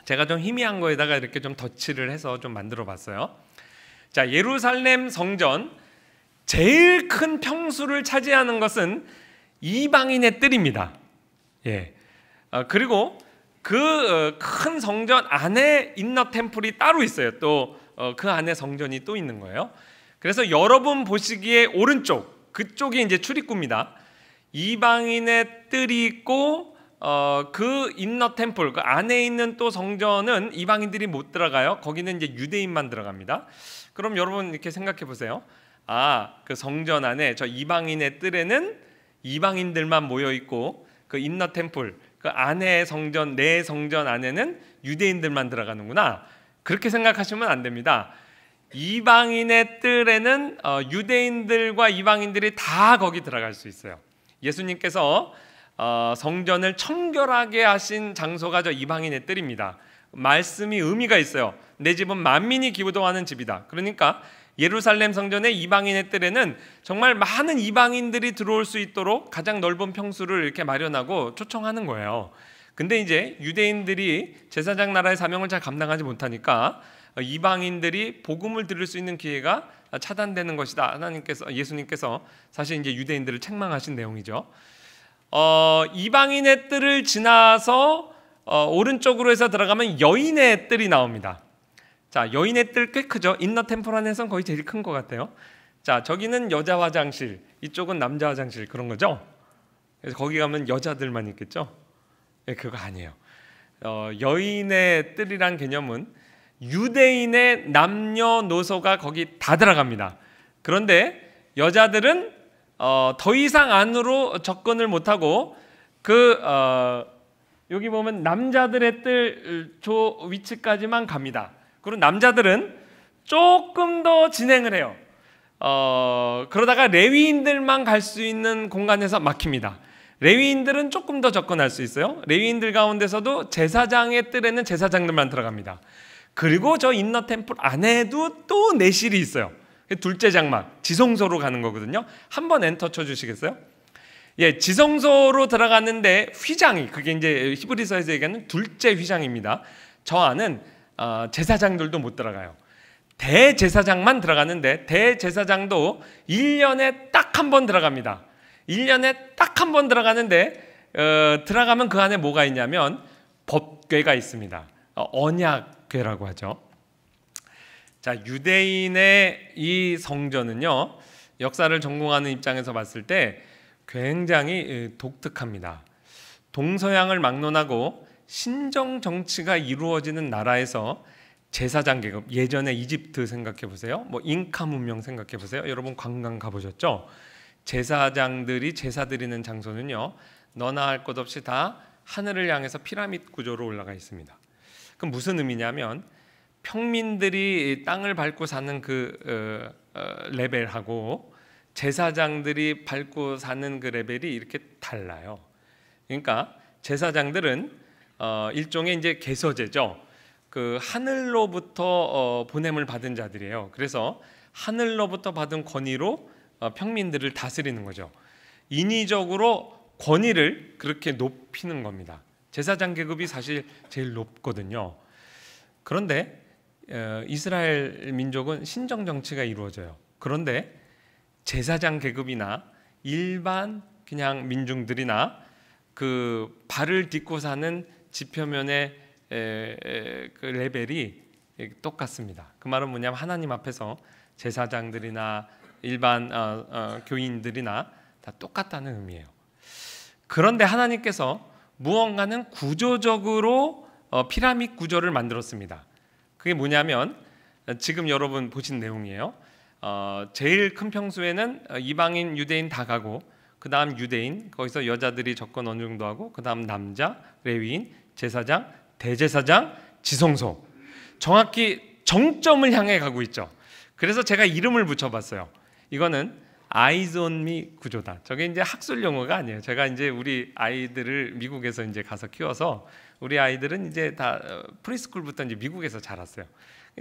제가 좀 희미한 거에다가 이렇게 좀 덧칠을 해서 좀 만들어봤어요. 자 예루살렘 성전 제일 큰 평수를 차지하는 것은 이방인의 뜰입니다. 예. 어, 그리고 그큰 어, 성전 안에 인너 템플이 따로 있어요. 또 어, 그 안에 성전이 또 있는 거예요. 그래서 여러분 보시기에 오른쪽 그쪽이 이제 출입구입니다. 이방인의 뜰이 있고 어, 그 인너 템플 그 안에 있는 또 성전은 이방인들이 못 들어가요. 거기는 이제 유대인만 들어갑니다. 그럼 여러분 이렇게 생각해 보세요. 아, 그 성전 안에 저 이방인의 뜰에는 이방인들만 모여 있고 그 인너 템플 그 안에 성전 내 성전 안에는 유대인들만 들어가는구나. 그렇게 생각하시면 안 됩니다. 이방인의 뜰에는 어, 유대인들과 이방인들이 다 거기 들어갈 수 있어요. 예수님께서 어, 성전을 청결하게 하신 장소가 저 이방인의 뜰입니다. 말씀이 의미가 있어요. 내 집은 만민이 기도하는 집이다. 그러니까 예루살렘 성전의 이방인의 뜰에는 정말 많은 이방인들이 들어올 수 있도록 가장 넓은 평수를 이렇게 마련하고 초청하는 거예요. 근데 이제 유대인들이 제사장 나라의 사명을 잘 감당하지 못하니까 어, 이방인들이 복음을 들을 수 있는 기회가 차단되는 것이다. 하나님께서 예수님께서 사실 이제 유대인들을 책망하신 내용이죠. 어, 이방인의 뜰을 지나서 어, 오른쪽으로 해서 들어가면 여인의 뜰이 나옵니다. 자, 여인의 뜰 꽤 크죠. 인너 템포란에선 거의 제일 큰 것 같아요. 자, 저기는 여자 화장실, 이쪽은 남자 화장실 그런 거죠. 그래서 거기 가면 여자들만 있겠죠. 예, 그거 아니에요. 어, 여인의 뜰이란 개념은 유대인의 남녀노소가 거기 다 들어갑니다. 그런데 여자들은 어, 더 이상 안으로 접근을 못하고 그 어, 여기 보면 남자들의 뜰조 위치까지만 갑니다. 그리고 남자들은 조금 더 진행을 해요. 어, 그러다가 레위인들만 갈 수 있는 공간에서 막힙니다. 레위인들은 조금 더 접근할 수 있어요. 레위인들 가운데서도 제사장의 뜰에는 제사장들만 들어갑니다. 그리고 저 인너 템플 안에도 또 내실이 있어요. 둘째 장막, 지성소로 가는 거거든요. 한 번 엔터 쳐 주시겠어요? 예, 지성소로 들어갔는데 휘장이 그게 이제 히브리서에서 얘기하는 둘째 휘장입니다. 저 안은 어, 제사장들도 못 들어가요. 대제사장만 들어가는데 대제사장도 1년에 딱 한 번 들어갑니다. 1년에 딱 한 번 들어가는데 어, 들어가면 그 안에 뭐가 있냐면 법궤가 있습니다. 어, 언약궤라고 하죠. 자, 유대인의 이 성전은요. 역사를 전공하는 입장에서 봤을 때 굉장히 독특합니다. 동서양을 막론하고 신정 정치가 이루어지는 나라에서 제사장 계급 예전에 이집트 생각해 보세요. 뭐 잉카 문명 생각해 보세요. 여러분 관광 가 보셨죠? 제사장들이 제사 드리는 장소는요. 너나 할 것 없이 다 하늘을 향해서 피라밋 구조로 올라가 있습니다. 그럼 무슨 의미냐면 평민들이 땅을 밟고 사는 그 어, 어, 레벨하고 제사장들이 밟고 사는 그 레벨이 이렇게 달라요. 그러니까 제사장들은 어, 일종의 이제 개서제죠. 그 하늘로부터 어, 보냄을 받은 자들이에요. 그래서 하늘로부터 받은 권위로 어, 평민들을 다스리는 거죠. 인위적으로 권위를 그렇게 높이는 겁니다. 제사장 계급이 사실 제일 높거든요. 그런데 어, 이스라엘 민족은 신정 정치가 이루어져요. 그런데 제사장 계급이나 일반 그냥 민중들이나 그 발을 딛고 사는 지표면의 그 레벨이 똑같습니다. 그 말은 뭐냐면 하나님 앞에서 제사장들이나 일반 어, 어, 교인들이나 다 똑같다는 의미예요. 그런데 하나님께서 무언가는 구조적으로 어, 피라밋 구조를 만들었습니다. 그게 뭐냐면 지금 여러분 보신 내용이에요. 어, 제일 큰 평수에는 어, 이방인, 유대인 다 가고 그 다음 유대인 거기서 여자들이 접근 어느 정도 하고 그 다음 남자, 레위인, 제사장, 대제사장, 지성소 정확히 정점을 향해 가고 있죠. 그래서 제가 이름을 붙여봤어요. 이거는 eyes on me 구조다. 저게 이제 학술 용어가 아니에요. 제가 이제 우리 아이들을 미국에서 이제 가서 키워서 우리 아이들은 이제 다 어, 프리스쿨부터 이제 미국에서 자랐어요.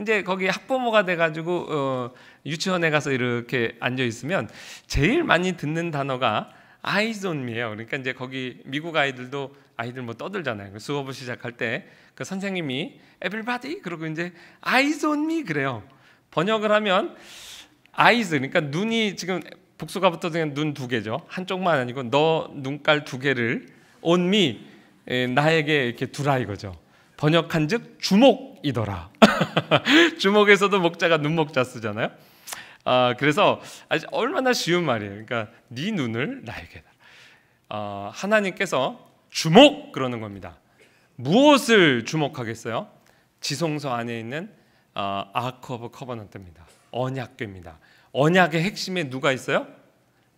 이제 거기 학부모가 돼가지고 어, 유치원에 가서 이렇게 앉아 있으면 제일 많이 듣는 단어가 eyes on me예요. 그러니까 이제 거기 미국 아이들도 아이들 뭐 떠들잖아요. 그 수업을 시작할 때 그 선생님이 everybody 그러고 이제 eyes on me 그래요. 번역을 하면 아이즈 그러니까 눈이 지금 복수가 붙어서 눈두 개죠. 한쪽만 아니고 너 눈깔 두 개를 on me 예, 나에게 이렇게 두라 이거죠. 번역한즉 주목이더라. [LAUGHS] 주목에서도 목자가 눈목자 쓰잖아요. 아 그래서 아주 얼마나 쉬운 말이에요. 그러니까 네 눈을 나에게. 아 하나님께서 주목 그러는 겁니다. 무엇을 주목하겠어요? 지성소 안에 있는 아, 아크 오브 커버넌트입니다. 언약괴입니다 언약의 핵심에 누가 있어요?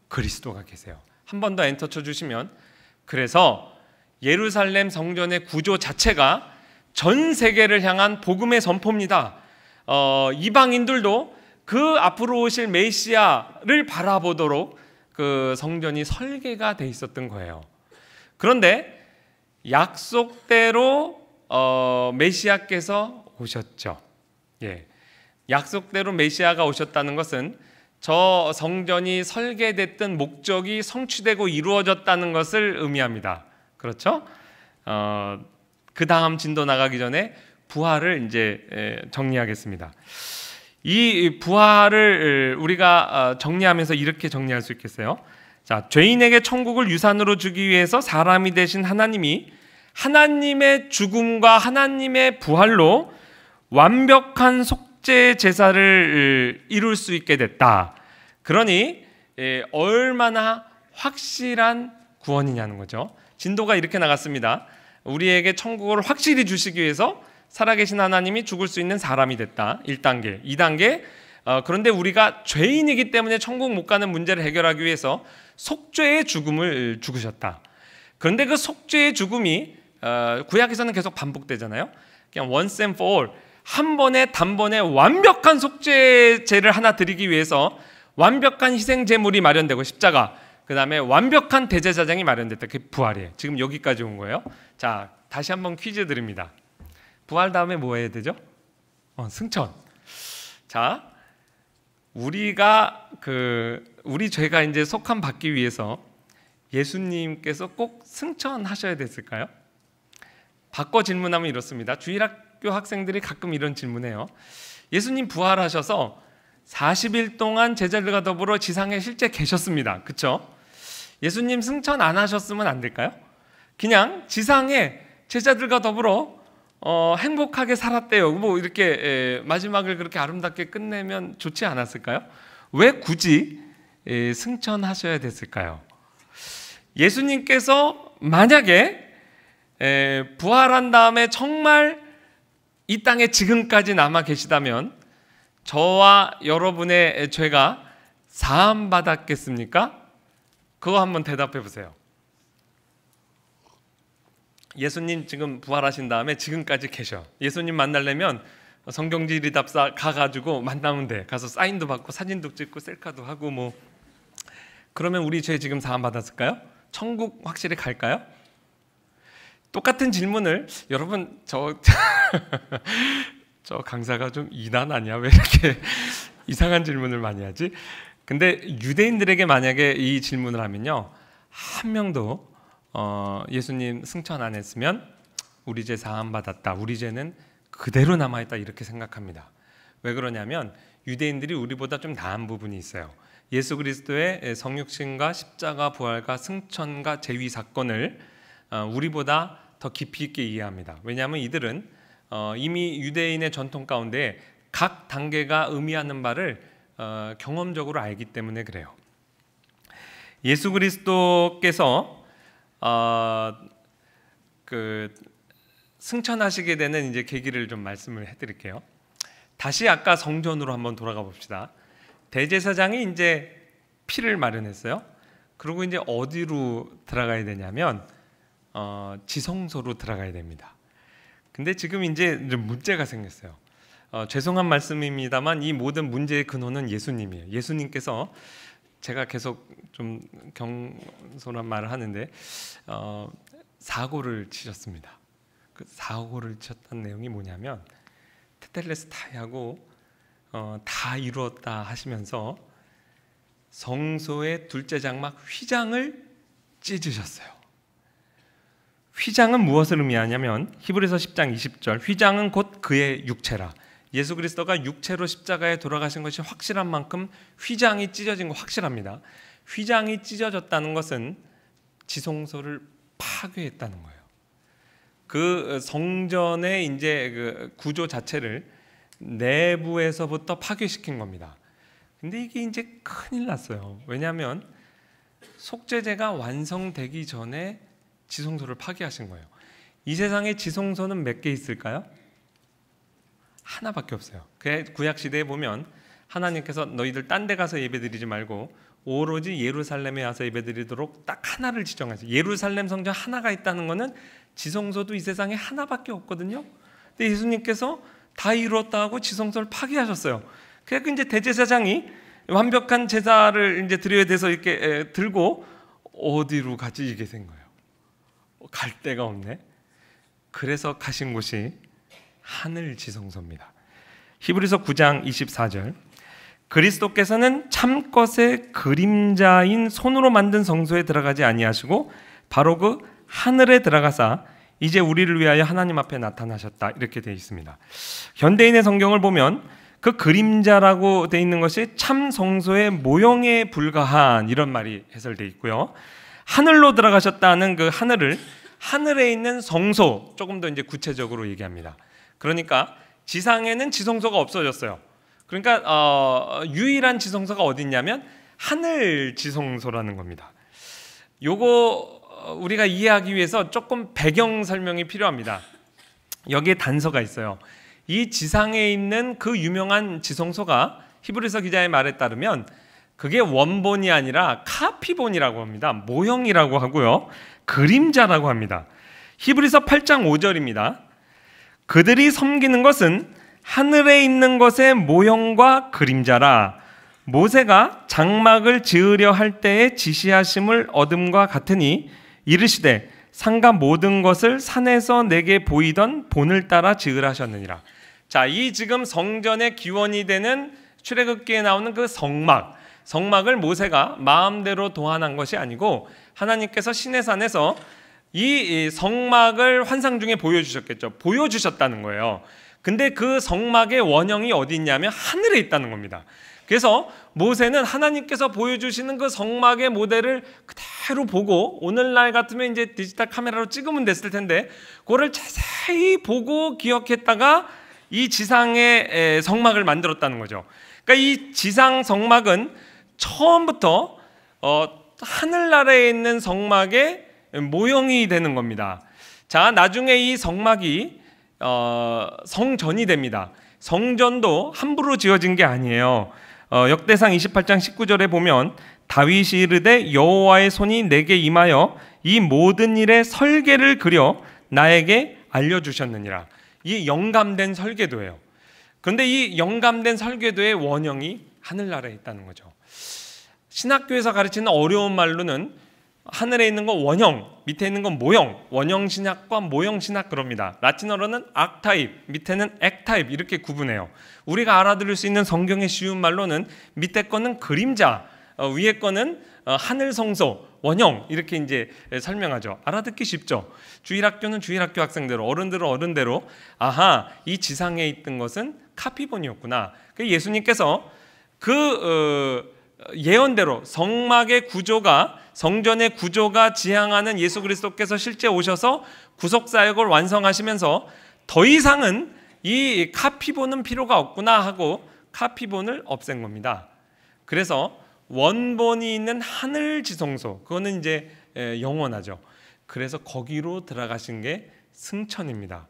그리스도가 계세요. 한 번 더 엔터 쳐 주시면 그래서 예루살렘 성전의 구조 자체가 전 세계를 향한 복음의 선포입니다. 어, 이방인들도 그 앞으로 오실 메시아를 바라보도록 그 성전이 설계가 돼 있었던 거예요. 그런데 약속대로 어, 메시아께서 오셨죠. 예. 약속대로 메시아가 오셨다는 것은 저 성전이 설계됐던 목적이 성취되고 이루어졌다는 것을 의미합니다. 그렇죠? 어, 그 다음 진도 나가기 전에 부활을 이제 정리하겠습니다. 이 부활을 우리가 어, 정리하면서 이렇게 정리할 수 있겠어요. 자, 죄인에게 천국을 유산으로 주기 위해서 사람이 되신 하나님이 하나님의 죽음과 하나님의 부활로 완벽한 속 속죄 제사를 이룰 수 있게 됐다. 그러니 얼마나 확실한 구원이냐는 거죠. 진도가 이렇게 나갔습니다. 우리에게 천국을 확실히 주시기 위해서 살아계신 하나님이 죽을 수 있는 사람이 됐다. 1단계. 2단계. 어, 그런데 우리가 죄인이기 때문에 천국 못 가는 문제를 해결하기 위해서 속죄의 죽음을 죽으셨다. 그런데 그 속죄의 죽음이 어, 구약에서는 계속 반복되잖아요. 그냥 once and for all. 한 번에 단번에 완벽한 속죄제를 하나 드리기 위해서 완벽한 희생 제물이 마련되고 십자가 그 다음에 완벽한 대제사장이 마련됐다. 그게 부활이에요. 지금 여기까지 온 거예요. 자 다시 한번 퀴즈 드립니다. 부활 다음에 뭐 해야 되죠? 어, 승천. 자 우리가 그 우리 죄가 이제 속함 받기 위해서 예수님께서 꼭 승천하셔야 됐을까요? 바꿔 질문하면 이렇습니다. 주일학 학교 학생들이 가끔 이런 질문해요. 예수님 부활하셔서 40일 동안 제자들과 더불어 지상에 실제 계셨습니다. 그렇죠? 예수님 승천 안 하셨으면 안 될까요? 그냥 지상에 제자들과 더불어 어, 행복하게 살았대요. 뭐 이렇게 에, 마지막을 그렇게 아름답게 끝내면 좋지 않았을까요? 왜 굳이 에, 승천하셔야 됐을까요? 예수님께서 만약에 에, 부활한 다음에 정말 이 땅에 지금까지 남아 계시다면 저와 여러분의 죄가 사함 받았겠습니까? 그거 한번 대답해 보세요. 예수님 지금 부활하신 다음에 지금까지 계셔. 예수님 만나려면 성경지리 답사 가가지고 만나면 돼. 가서 사인도 받고 사진도 찍고 셀카도 하고 뭐 그러면 우리 죄 지금 사함 받았을까요? 천국 확실히 갈까요? 똑같은 질문을 여러분 저 [LAUGHS] [LAUGHS] 저 강사가 좀 이단 아니야? 왜 이렇게 [LAUGHS] 이상한 질문을 많이 하지? 근데 유대인들에게 만약에 이 질문을 하면요. 한 명도 어, 예수님 승천 안 했으면 우리 죄 사함 받았다. 우리 죄는 그대로 남아 있다 이렇게 생각합니다. 왜 그러냐면 유대인들이 우리보다 좀 나은 부분이 있어요. 예수 그리스도의 성육신과 십자가 부활과 승천과 재위 사건을 어, 우리보다 더 깊이 있게 이해합니다. 왜냐하면 이들은 어, 이미 유대인의 전통 가운데 각 단계가 의미하는 바를 어, 경험적으로 알기 때문에 그래요. 예수 그리스도께서 어, 그 승천하시게 되는 이제 계기를 좀 말씀을 해드릴게요. 다시 아까 성전으로 한번 돌아가 봅시다. 대제사장이 이제 피를 마련했어요. 그리고 이제 어디로 들어가야 되냐면 어, 지성소로 들어가야 됩니다. 근데 지금 이제 문제가 생겼어요. 어, 죄송한 말씀입니다만 이 모든 문제의 근원은 예수님이에요. 예수님께서 제가 계속 좀 경솔한 말을 하는데 어, 사고를 치셨습니다. 그 사고를 치다는 내용이 뭐냐면 테텔레스타이하고 어, 다 이루었다 하시면서 성소의 둘째 장막 휘장을 찢으셨어요. 휘장은 무엇을 의미하냐면 히브리서 10장 20절 휘장은 곧 그의 육체라. 예수 그리스도가 육체로 십자가에 돌아가신 것이 확실한 만큼 휘장이 찢어진 거 확실합니다. 휘장이 찢어졌다는 것은 지성소를 파괴했다는 거예요. 그 성전의 이제 그 구조 자체를 내부에서부터 파괴시킨 겁니다. 근데 이게 이제 큰일 났어요. 왜냐하면 속죄제가 완성되기 전에 지성소를 파괴하신 거예요. 이 세상에 지성소는 몇 개 있을까요? 하나밖에 없어요. 그 구약 시대에 보면 하나님께서 너희들 딴 데 가서 예배드리지 말고 오로지 예루살렘에 와서 예배드리도록 딱 하나를 지정하세요. 예루살렘 성전 하나가 있다는 것은 지성소도 이 세상에 하나밖에 없거든요. 근데 예수님께서 다 이루었다 고 지성소를 파괴하셨어요. 그래서 이제 대제사장이 완벽한 제사를 이제 드려야 돼서 이렇게 들고 어디로 가지 이게 된 거예요. 어, 갈 데가 없네. 그래서 가신 곳이 하늘 지성소입니다. 히브리서 9장 24절. 그리스도께서는 참 것의 그림자인 손으로 만든 성소에 들어가지 아니하시고 바로 그 하늘에 들어가사 이제 우리를 위하여 하나님 앞에 나타나셨다 이렇게 되어 있습니다. 현대인의 성경을 보면 그 그림자라고 되어 있는 것이 참 성소의 모형에 불과한 이런 말이 해설되어 있고요. 하늘로 들어가셨다는 그 하늘을 하늘에 있는 성소 조금 더 이제 구체적으로 얘기합니다. 그러니까 지상에는 지성소가 없어졌어요. 그러니까 어, 유일한 지성소가 어디냐면 하늘 지성소라는 겁니다. 요거 어, 우리가 이해하기 위해서 조금 배경 설명이 필요합니다. 여기에 단서가 있어요. 이 지상에 있는 그 유명한 지성소가 히브리서 기자의 말에 따르면 그게 원본이 아니라 카피본이라고 합니다. 모형이라고 하고요. 그림자라고 합니다. 히브리서 8장 5절입니다. 그들이 섬기는 것은 하늘에 있는 것의 모형과 그림자라 모세가 장막을 지으려 할 때의 지시하심을 얻음과 같으니 이르시되 상가 모든 것을 산에서 내게 보이던 본을 따라 지으라 셨느니라 자, 이 지금 성전의 기원이 되는 출애굽기에 나오는 그 성막 성막을 모세가 마음대로 도안한 것이 아니고 하나님께서 시내산에서 이 성막을 환상 중에 보여주셨겠죠. 보여주셨다는 거예요. 근데 그 성막의 원형이 어디 있냐면 하늘에 있다는 겁니다. 그래서 모세는 하나님께서 보여주시는 그 성막의 모델을 그대로 보고 오늘날 같으면 이제 디지털 카메라로 찍으면 됐을 텐데 그거를 자세히 보고 기억했다가 이 지상의 성막을 만들었다는 거죠. 그러니까 이 지상 성막은 처음부터 어, 하늘나라에 있는 성막의 모형이 되는 겁니다. 자, 나중에 이 성막이 어, 성전이 됩니다. 성전도 함부로 지어진 게 아니에요. 어, 역대상 28장 19절에 보면 다윗이 이르되 여호와의 손이 내게 임하여 이 모든 일의 설계를 그려 나에게 알려주셨느니라. 이 영감된 설계도예요. 그런데 이 영감된 설계도의 원형이 하늘나라에 있다는 거죠. 신학교에서 가르치는 어려운 말로는 하늘에 있는 건 원형, 밑에 있는 건 모형, 원형 신학과 모형 신학 그럽니다. 라틴어로는 악타입, 밑에는 액타입 이렇게 구분해요. 우리가 알아들을 수 있는 성경의 쉬운 말로는 밑에 거는 그림자, 어, 위에 거는 어, 하늘 성소, 원형 이렇게 이제 설명하죠. 알아듣기 쉽죠. 주일학교는 주일학교 학생대로, 어른들은 어른대로 아하 이 지상에 있던 것은 카피본이었구나. 그 예수님께서 그 어, 예언대로 성막의 구조가 성전의 구조가 지향하는 예수 그리스도께서 실제 오셔서 구속 사역을 완성하시면서 더 이상은 이 카피본은 필요가 없구나 하고 카피본을 없앤 겁니다. 그래서 원본이 있는 하늘 지성소 그거는 이제 영원하죠. 그래서 거기로 들어가신 게 승천입니다.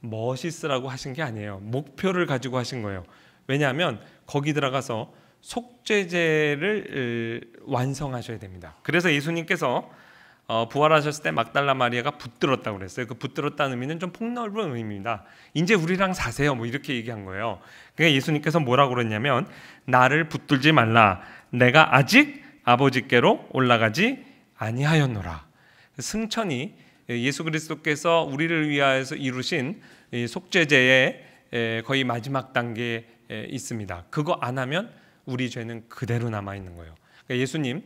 멋있으라고 하신 게 아니에요. 목표를 가지고 하신 거예요. 왜냐하면 거기 들어가서 속죄제를 어, 완성하셔야 됩니다. 그래서 예수님께서 어, 부활하셨을 때 막달라 마리아가 붙들었다고 그랬어요. 그 붙들었다는 의미는 좀 폭넓은 의미입니다. 이제 우리랑 사세요. 뭐 이렇게 얘기한 거예요. 그러니까 예수님께서 뭐라고 그랬냐면 나를 붙들지 말라. 내가 아직 아버지께로 올라가지 아니하였노라. 승천이 예수 그리스도께서 우리를 위하여서 이루신 속죄제의 거의 마지막 단계 있습니다. 그거 안 하면 우리 죄는 그대로 남아 있는 거예요. 그러니까 예수님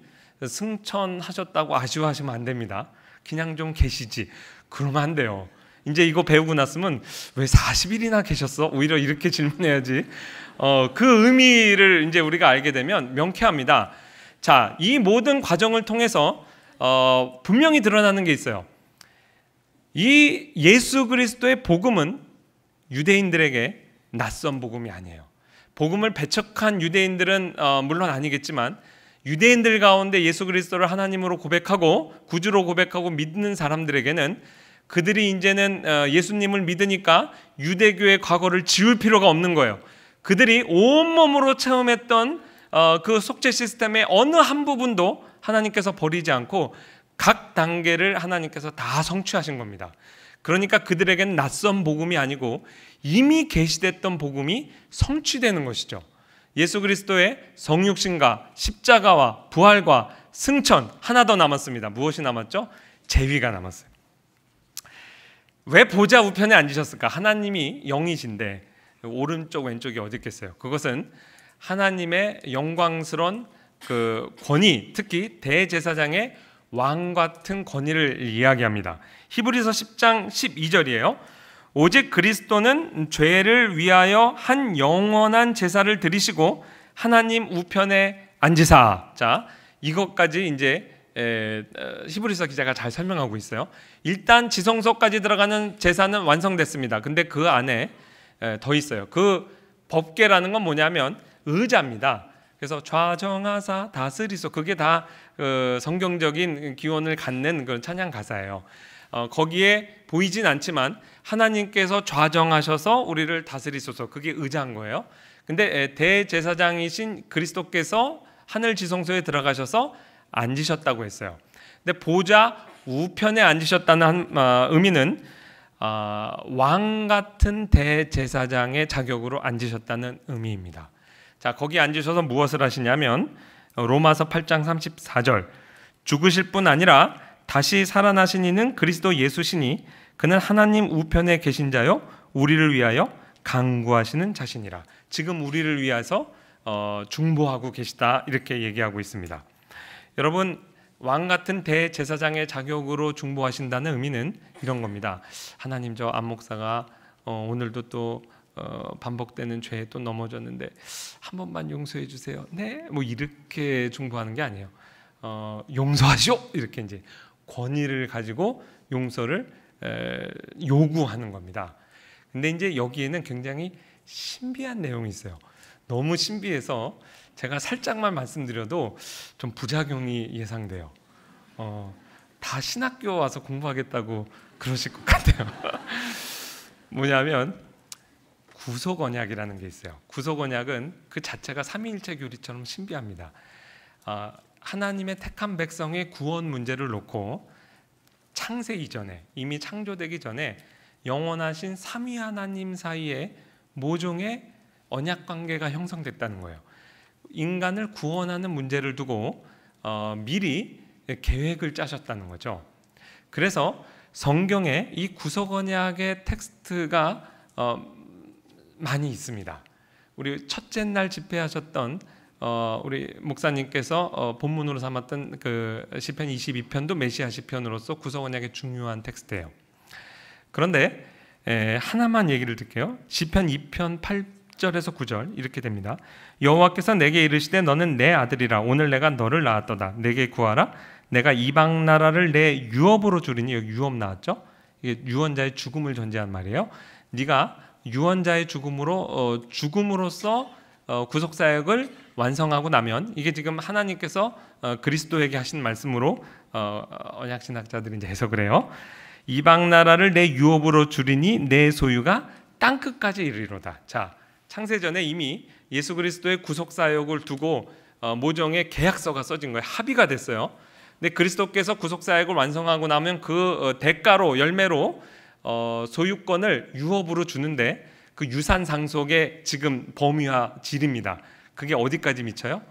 승천하셨다고 아쉬워하시면 안 됩니다. 그냥 좀 계시지. 그러면 안 돼요. 이제 이거 배우고 났으면 왜 40일이나 계셨어? 오히려 이렇게 질문해야지. 어, 그 의미를 이제 우리가 알게 되면 명쾌합니다. 자, 이 모든 과정을 통해서 어, 분명히 드러나는 게 있어요. 이 예수 그리스도의 복음은 유대인들에게 낯선 복음이 아니에요. 복음을 배척한 유대인들은 어, 물론 아니겠지만 유대인들 가운데 예수 그리스도를 하나님으로 고백하고 구주로 고백하고 믿는 사람들에게는 그들이 이제는 어, 예수님을 믿으니까 유대교의 과거를 지울 필요가 없는 거예요. 그들이 온몸으로 체험했던 어, 그 속죄 시스템의 어느 한 부분도 하나님께서 버리지 않고 각 단계를 하나님께서 다 성취하신 겁니다. 그러니까 그들에겐 낯선 복음이 아니고 이미 계시됐던 복음이 성취되는 것이죠. 예수 그리스도의 성육신과 십자가와 부활과 승천 하나 더 남았습니다. 무엇이 남았죠? 재위가 남았어요. 왜 보좌 우편에 앉으셨을까? 하나님이 영이신데 오른쪽 왼쪽이 어디 있겠어요? 그것은 하나님의 영광스러운 그 권위, 특히 대제사장의 왕 같은 권위를 이야기합니다. 히브리서 10장 12절이에요. 오직 그리스도는 죄를 위하여 한 영원한 제사를 드리시고 하나님 우편에 앉으사. 자, 이것까지 이제 에, 어, 히브리서 기자가 잘 설명하고 있어요. 일단 지성소까지 들어가는 제사는 완성됐습니다. 근데 그 안에 에, 더 있어요. 그 법계라는 건 뭐냐면 의자입니다. 그래서 좌정하사 다스리소 그게 다 어, 성경적인 기원을 갖는 그런 찬양 가사예요. 어, 거기에 보이진 않지만 하나님께서 좌정하셔서 우리를 다스리소서 그게 의자인 거예요. 근데 대제사장이신 그리스도께서 하늘 지성소에 들어가셔서 앉으셨다고 했어요. 근데 보좌 우편에 앉으셨다는 한, 어, 의미는 어, 왕 같은 대제사장의 자격으로 앉으셨다는 의미입니다. 자, 거기 앉으셔서 무엇을 하시냐면 로마서 8장 34절 죽으실 뿐 아니라 다시 살아나신 이는 그리스도 예수시니 그는 하나님 우편에 계신 자요 우리를 위하여 강구하시는 자신이라. 지금 우리를 위해서 어, 중보하고 계시다 이렇게 얘기하고 있습니다. 여러분 왕 같은 대제사장의 자격으로 중보하신다는 의미는 이런 겁니다. 하나님 저 안목사가 어, 오늘도 또 어, 반복되는 죄에 또 넘어졌는데 한 번만 용서해 주세요. 네, 뭐 이렇게 중보하는 게 아니에요. 어, 용서하시오 이렇게 이제 권위를 가지고 용서를 에, 요구하는 겁니다. 근데 이제 여기에는 굉장히 신비한 내용이 있어요. 너무 신비해서 제가 살짝만 말씀드려도 좀 부작용이 예상돼요. 어, 다 신학교 와서 공부하겠다고 그러실 것 같아요. [LAUGHS] 뭐냐면 구속 언약이라는 게 있어요. 구속 언약은 그 자체가 삼위일체 교리처럼 신비합니다. 아, 하나님의 택한 백성의 구원 문제를 놓고 창세 이전에 이미 창조되기 전에 영원하신 삼위 하나님 사이에 모종의 언약 관계가 형성됐다는 거예요. 인간을 구원하는 문제를 두고 어, 미리 계획을 짜셨다는 거죠. 그래서 성경에 이 구속 언약의 텍스트가 어, 많이 있습니다. 우리 첫째 날 집회하셨던 어, 우리 목사님께서 어, 본문으로 삼았던 그 시편 22편도 메시아 시편으로서 구성원약의 중요한 텍스트예요. 그런데 에, 하나만 얘기를 듣게요. 시편 2편 8절에서 9절 이렇게 됩니다. 여호와께서 내게 이르시되 너는 내 아들이라 오늘 내가 너를 낳았도다. 내게 구하라. 내가 이방 나라를 내 유업으로 주리니 여기 유업 나왔죠? 이게 유언자의 죽음을 전제한 말이에요. 네가 유언자의 죽음으로 어, 죽음으로써 어, 구속 사역을 완성하고 나면 이게 지금 하나님께서 어, 그리스도에게 하신 말씀으로 어, 언약 신학자들이 이제 해석을 해요. 이방 나라를 내 유업으로 줄이니 내 소유가 땅 끝까지 이르리로다. 자, 창세전에 이미 예수 그리스도의 구속 사역을 두고 어, 모종의 계약서가 써진 거예요. 합의가 됐어요. 근데 그리스도께서 구속 사역을 완성하고 나면 그 어, 대가로 열매로 어, 소유권을 유업으로 주는데 그 유산 상속의 지금 범위와 질입니다. 그게 어디까지 미쳐요?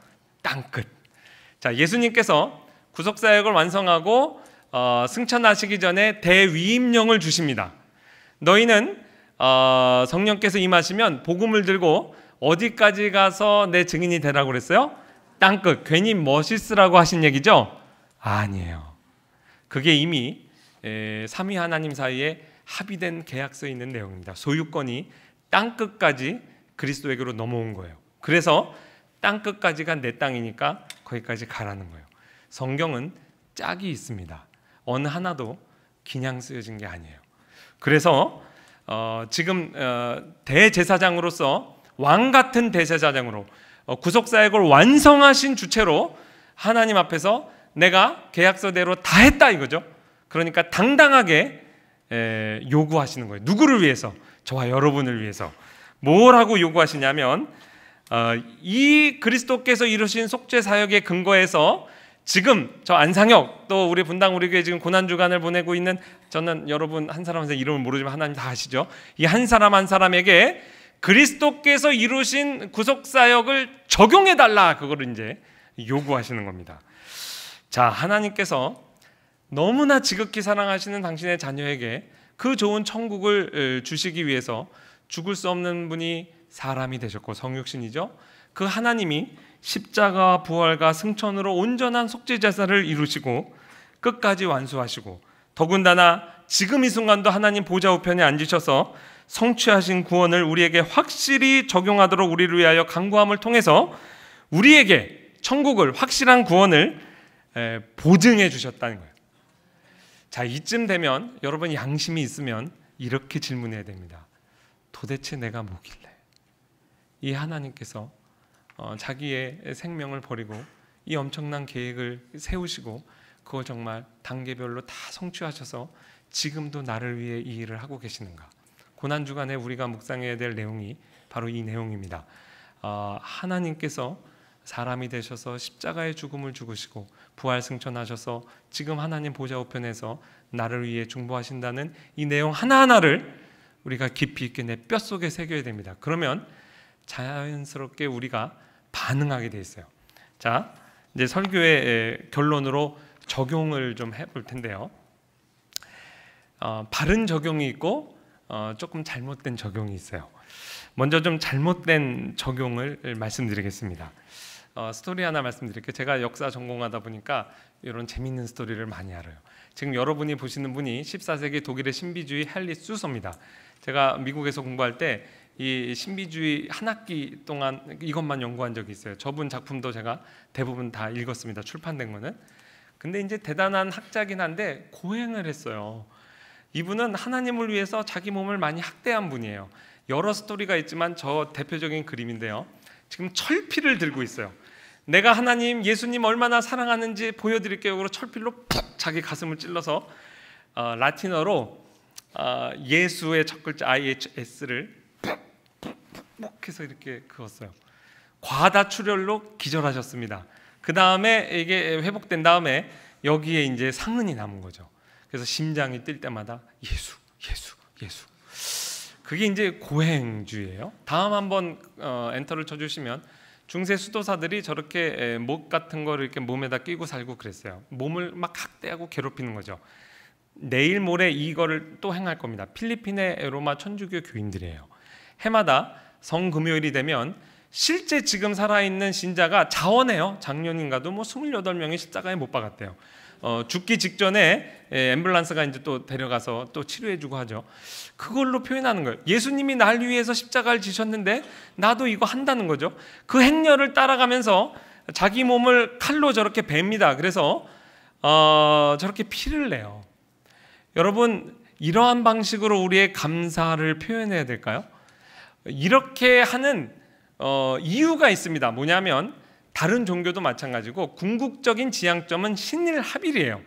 땅끝. 자, 예수님께서 구속 사역을 완성하고 어, 승천하시기 전에 대위임령을 주십니다. 너희는 어, 성령께서 임하시면 복음을 들고 어디까지 가서 내 증인이 되라고 그랬어요? 땅끝. 괜히 멋있으라고 하신 얘기죠? 아니에요. 그게 이미 에, 삼위 하나님 사이에 합의된 계약서에 있는 내용입니다. 소유권이 땅 끝까지 그리스도에게로 넘어온 거예요. 그래서 땅 끝까지가 내 땅이니까 거기까지 가라는 거예요. 성경은 짝이 있습니다. 어느 하나도 기냥 쓰여진 게 아니에요. 그래서 어, 지금 어, 대제사장으로서 왕 같은 대제사장으로 어, 구속 사역을 완성하신 주체로 하나님 앞에서 내가 계약서대로 다 했다 이거죠. 그러니까 당당하게 에, 요구하시는 거예요. 누구를 위해서? 저와 여러분을 위해서. 뭐라고 요구하시냐면 어, 이 그리스도께서 이루신 속죄 사역의 근거에서 지금 저 안상혁 또 우리 분당 우리 교회 지금 고난 주간을 보내고 있는 저는 여러분 한 사람 한 사람 이름을 모르지만 하나님 다 아시죠? 이 한 사람 한 사람에게 그리스도께서 이루신 구속 사역을 적용해 달라 그거를 이제 요구하시는 겁니다. 자, 하나님께서 너무나 지극히 사랑하시는 당신의 자녀에게 그 좋은 천국을 주시기 위해서 죽을 수 없는 분이 사람이 되셨고 성육신이죠. 그 하나님이 십자가 부활과 승천으로 온전한 속죄 제사를 이루시고 끝까지 완수하시고 더군다나 지금 이 순간도 하나님 보좌 우편에 앉으셔서 성취하신 구원을 우리에게 확실히 적용하도록 우리를 위하여 강구함을 통해서 우리에게 천국을 확실한 구원을 보증해 주셨다는 거예요. 자, 이쯤 되면 여러분 양심이 있으면 이렇게 질문해야 됩니다. 도대체 내가 뭐길래 이 하나님께서 어, 자기의 생명을 버리고 이 엄청난 계획을 세우시고 그걸 정말 단계별로 다 성취하셔서 지금도 나를 위해 이 일을 하고 계시는가? 고난 주간에 우리가 묵상해야 될 내용이 바로 이 내용입니다. 어, 하나님께서 사람이 되셔서 십자가의 죽음을 죽으시고 부활 승천하셔서 지금 하나님 보좌 우편에서 나를 위해 중보하신다는 이 내용 하나하나를 우리가 깊이 있게 내 뼛속에 새겨야 됩니다. 그러면 자연스럽게 우리가 반응하게 돼 있어요. 자, 이제 설교의 결론으로 적용을 좀 해볼 텐데요. 어, 바른 적용이 있고 어, 조금 잘못된 적용이 있어요. 먼저 좀 잘못된 적용을 말씀드리겠습니다. 어, 스토리 하나 말씀드릴게요. 제가 역사 전공하다 보니까 이런 재밌는 스토리를 많이 알아요. 지금 여러분이 보시는 분이 14세기 독일의 신비주의 헨리 수서입니다. 제가 미국에서 공부할 때 이 신비주의 한 학기 동안 이것만 연구한 적이 있어요. 저분 작품도 제가 대부분 다 읽었습니다. 출판된 거는. 근데 이제 대단한 학자긴 한데 고행을 했어요. 이분은 하나님을 위해서 자기 몸을 많이 학대한 분이에요. 여러 스토리가 있지만 저 대표적인 그림인데요. 지금 철피를 들고 있어요. 내가 하나님 예수님 얼마나 사랑하는지 보여드릴게요. 그리고 철필로 푹 자기 가슴을 찔러서 어, 라틴어로 어, 예수의 첫 글자 IHS를 푹푹 해서 이렇게 그었어요. 과다 출혈로 기절하셨습니다. 그 다음에 이게 회복된 다음에 여기에 이제 상흔이 남은 거죠. 그래서 심장이 뛸 때마다 예수, 예수, 예수. 그게 이제 고행주예요 다음 한번 어, 엔터를 쳐주시면 중세 수도사들이 저렇게 목 같은 거를 이렇게 몸에다 끼고 살고 그랬어요. 몸을 막 학대하고 괴롭히는 거죠. 내일 모레 이거를 또 행할 겁니다. 필리핀의 로마 천주교 교인들이에요. 해마다 성금요일이 되면 실제 지금 살아있는 신자가 자원해요. 작년인가도 뭐 28명이 십자가에 못 박았대요. 어, 죽기 직전에 예, 앰뷸런스가 이제 또 데려가서 또 치료해주고 하죠. 그걸로 표현하는 거예요. 예수님이 날 위해서 십자가를 지셨는데 나도 이거 한다는 거죠. 그 행렬을 따라가면서 자기 몸을 칼로 저렇게 뱁니다. 그래서 어, 저렇게 피를 내요. 여러분 이러한 방식으로 우리의 감사를 표현해야 될까요? 이렇게 하는 어, 이유가 있습니다. 뭐냐면 다른 종교도 마찬가지고 궁극적인 지향점은 신일합일이에요.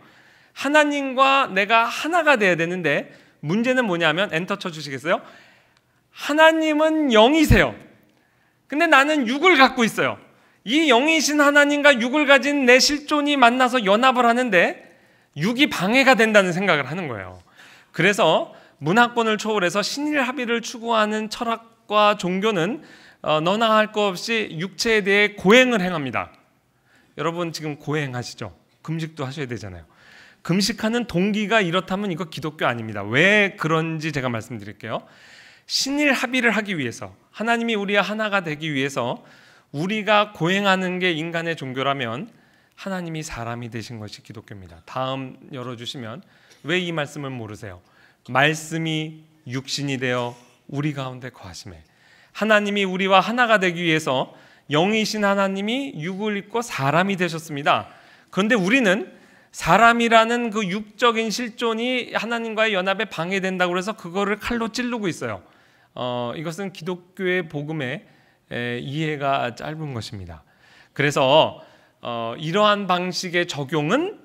하나님과 내가 하나가 돼야 되는데 문제는 뭐냐면 엔터 쳐 주시겠어요? 하나님은 영이세요. 근데 나는 육을 갖고 있어요. 이 영이신 하나님과 육을 가진 내 실존이 만나서 연합을 하는데 육이 방해가 된다는 생각을 하는 거예요. 그래서 문화권을 초월해서 신일합의를 추구하는 철학과 종교는 어, 너나 할것 없이 육체에 대해 고행을 행합니다. 여러분 지금 고행하시죠? 금식도 하셔야 되잖아요. 금식하는 동기가 이렇다면 이거 기독교 아닙니다. 왜 그런지 제가 말씀드릴게요. 신일 합의를 하기 위해서 하나님이 우리와 하나가 되기 위해서 우리가 고행하는 게 인간의 종교라면 하나님이 사람이 되신 것이 기독교입니다. 다음 열어주시면 왜 이 말씀을 모르세요? 말씀이 육신이 되어 우리 가운데 거하심에 하나님이 우리와 하나가 되기 위해서 영이신 하나님이 육을 입고 사람이 되셨습니다. 그런데 우리는 사람이라는 그 육적인 실존이 하나님과의 연합에 방해된다고 해서 그거를 칼로 찌르고 있어요. 어, 이것은 기독교의 복음의 에, 이해가 짧은 것입니다. 그래서 어, 이러한 방식의 적용은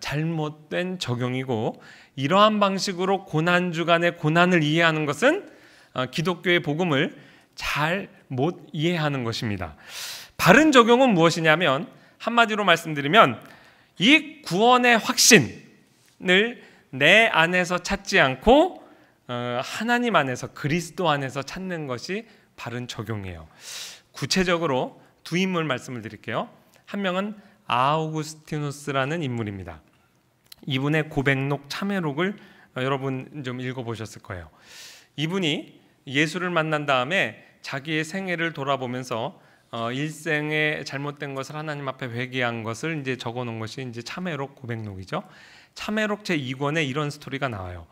잘못된 적용이고 이러한 방식으로 고난 주간의 고난을 이해하는 것은 어, 기독교의 복음을 잘못 이해하는 것입니다. 바른 적용은 무엇이냐면 한마디로 말씀드리면 이 구원의 확신을 내 안에서 찾지 않고 어, 하나님 안에서 그리스도 안에서 찾는 것이 바른 적용이에요. 구체적으로 두 인물 말씀을 드릴게요. 한 명은 아우구스티누스라는 인물입니다. 이분의 고백록 참회록을 어, 여러분 좀 읽어보셨을 거예요. 이분이 예수를 만난 다음에 자기의 생애를 돌아보면서 어, 일생의 잘못된 것을 하나님 앞에 회개한 것을 이제 적어놓은 것이 이제 참회록 고백록이죠. 참회록 제 2권에 이런 스토리가 나와요.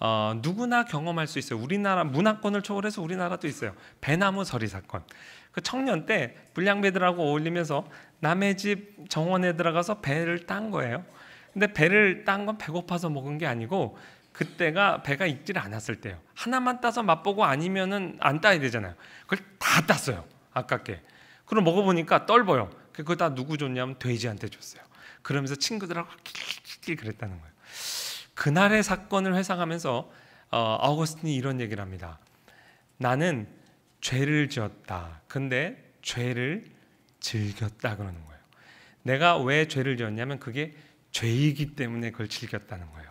어, 누구나 경험할 수 있어요. 우리나라 문화권을 초월해서 우리나라도 있어요. 배나무 서리 사건. 그 청년 때 불량배들하고 어울리면서 남의 집 정원에 들어가서 배를 딴 거예요. 근데 배를 딴 건 배고파서 먹은 게 아니고 그때가 배가 익질 않았을 때요. 하나만 따서 맛보고 아니면은 안 따야 되잖아요. 그걸 다 땄어요. 아깝게. 그럼 먹어보니까 떨어요 그, 그거 다 누구 줬냐면 돼지한테 줬어요. 그러면서 친구들하고 낄낄낄 그랬다는 거예요. 그날의 사건을 회상하면서 어, 아우구스틴이 이런 얘기를 합니다. 나는 죄를 지었다. 근데 죄를 즐겼다 그러는 거예요. 내가 왜 죄를 지었냐면 그게 죄이기 때문에 그걸 즐겼다는 거예요.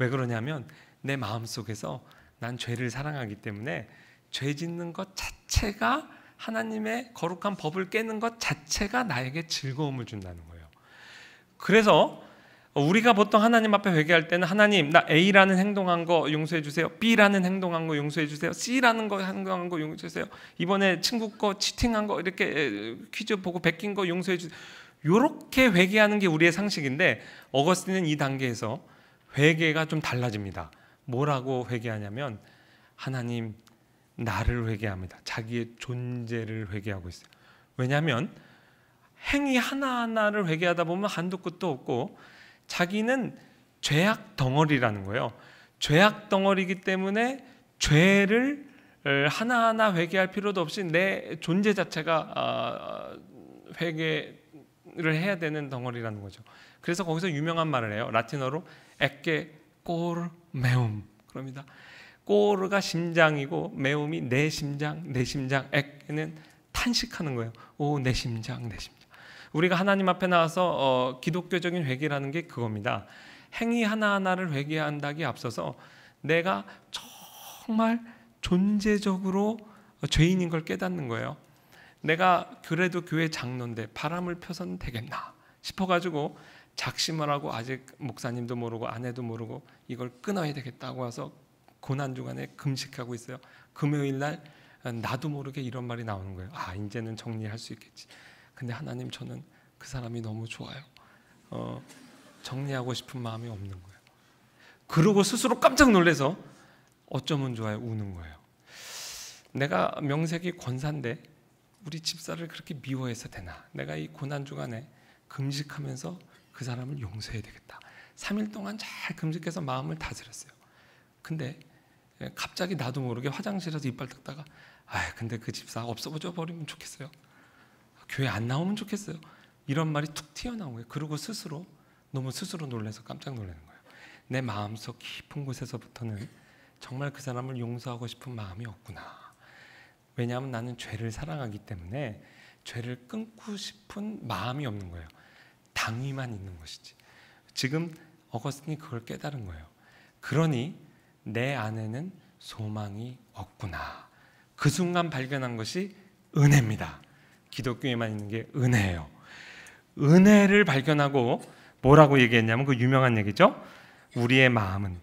왜 그러냐면 내 마음 속에서 난 죄를 사랑하기 때문에 죄 짓는 것 자체가 하나님의 거룩한 법을 깨는 것 자체가 나에게 즐거움을 준다는 거예요. 그래서 우리가 보통 하나님 앞에 회개할 때는 하나님 나 A라는 행동한 거 용서해 주세요. B라는 행동한 거 용서해 주세요. C라는 거 행동한 거 용서해 주세요. 이번에 친구 거 치팅한 거 이렇게 퀴즈 보고 베낀 거 용서해 주세요. 요렇게 회개하는 게 우리의 상식인데 어거스틴은 이 단계에서 회개가 좀 달라집니다. 뭐라고 회개하냐면 하나님 나를 회개합니다. 자기의 존재를 회개하고 있어요. 왜냐하면 행위 하나하나를 회개하다 보면 한도 끝도 없고 자기는 죄악 덩어리라는 거예요. 죄악 덩어리이기 때문에 죄를 어, 하나하나 회개할 필요도 없이 내 존재 자체가 어, 회개를 해야 되는 덩어리라는 거죠. 그래서 거기서 유명한 말을 해요. 라틴어로 에게 꼬르 매움 그럽니다. 꼬르가 심장이고 매움이 내 심장 내 심장 에게는 탄식하는 거예요. 오 내 심장 내 심장. 우리가 하나님 앞에 나와서 어, 기독교적인 회개라는 게 그겁니다. 행위 하나하나를 회개한다기 앞서서 내가 정말 존재적으로 죄인인 걸 깨닫는 거예요. 내가 그래도 교회 장로인데 바람을 펴선 되겠나 싶어가지고 작심을 하고 아직 목사님도 모르고 아내도 모르고 이걸 끊어야 되겠다고 해서 고난 중간에 금식하고 있어요. 금요일 날 어, 나도 모르게 이런 말이 나오는 거예요. 아 이제는 정리할 수 있겠지. 근데 하나님 저는 그 사람이 너무 좋아요. 어, 정리하고 싶은 마음이 없는 거예요. 그러고 스스로 깜짝 놀래서 어쩌면 좋아요 우는 거예요. 내가 명색이 권사인데 우리 집사를 그렇게 미워해서 되나? 내가 이 고난 중간에 금식하면서 그 사람을 용서해야 되겠다. 3일 동안 잘 금식해서 마음을 다스렸어요. 근데 갑자기 나도 모르게 화장실에서 이빨 닦다가 아, 근데 그 집사 없어져 버리면 좋겠어요. 교회 안 나오면 좋겠어요. 이런 말이 툭 튀어나온 거예요. 그리고 스스로 너무 스스로 놀라서 깜짝 놀라는 거예요. 내 마음속 깊은 곳에서부터는 정말 그 사람을 용서하고 싶은 마음이 없구나. 왜냐하면 나는 죄를 사랑하기 때문에 죄를 끊고 싶은 마음이 없는 거예요. 당위만 있는 것이지. 지금 어거스틴이 그걸 깨달은 거예요. 그러니 내 안에는 소망이 없구나. 그 순간 발견한 것이 은혜입니다. 기독교에만 있는 게 은혜예요. 은혜를 발견하고 뭐라고 얘기했냐면 그 유명한 얘기죠. 우리의 마음은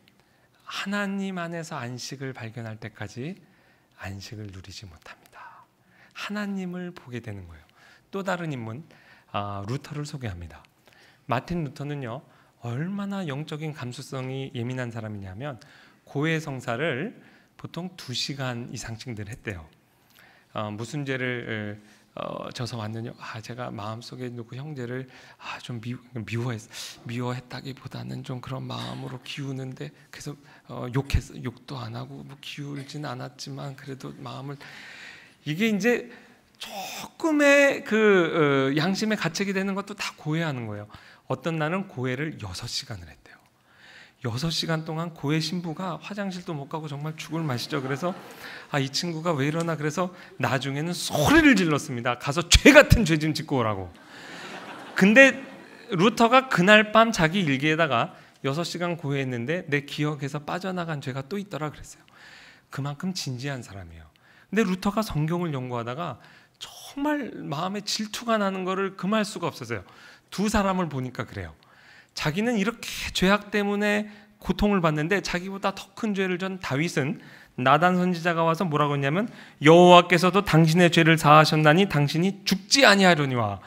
하나님 안에서 안식을 발견할 때까지 안식을 누리지 못합니다. 하나님을 보게 되는 거예요. 또 다른 인문 아, 루터를 소개합니다. 마틴 루터는요 얼마나 영적인 감수성이 예민한 사람이냐면 고해 성사를 보통 2시간 이상씩 늘 했대요. 어, 무슨 죄를 어, 어, 져서 왔느냐? 아, 제가 마음속에 누구 형제를 아, 좀 미, 미워했, 미워했다기보다는 좀 그런 마음으로 기우는데 그래서 어, 욕했, 욕도 안 하고 뭐 기울진 않았지만 그래도 마음을 이게 이제 조금의 그양심의 어, 가책이 되는 것도 다 고해하는 거예요. 어떤 날은 고해를 6시간을 했대요. 6시간 동안 고해 신부가 화장실도 못 가고 정말 죽을 맛이죠. 그래서 아, 이 친구가 왜 이러나 그래서 나중에는 소리를 질렀습니다. 가서 죄 같은 죄좀 짓고 오라고. 근데 루터가 그날 밤 자기 일기에다가 6시간 고해했는데 내 기억에서 빠져나간 죄가 또 있더라 그랬어요. 그만큼 진지한 사람이에요. 근데 루터가 성경을 연구하다가 정말 마음에 질투가 나는 것을 금할 수가 없었어요. 두 사람을 보니까 그래요. 자기는 이렇게 죄악 때문에 고통을 받는데 자기보다 더 큰 죄를 전 다윗은 나단 선지자가 와서 뭐라고 했냐면 여호와께서도 당신의 죄를 사하셨나니 당신이 죽지 아니하려니와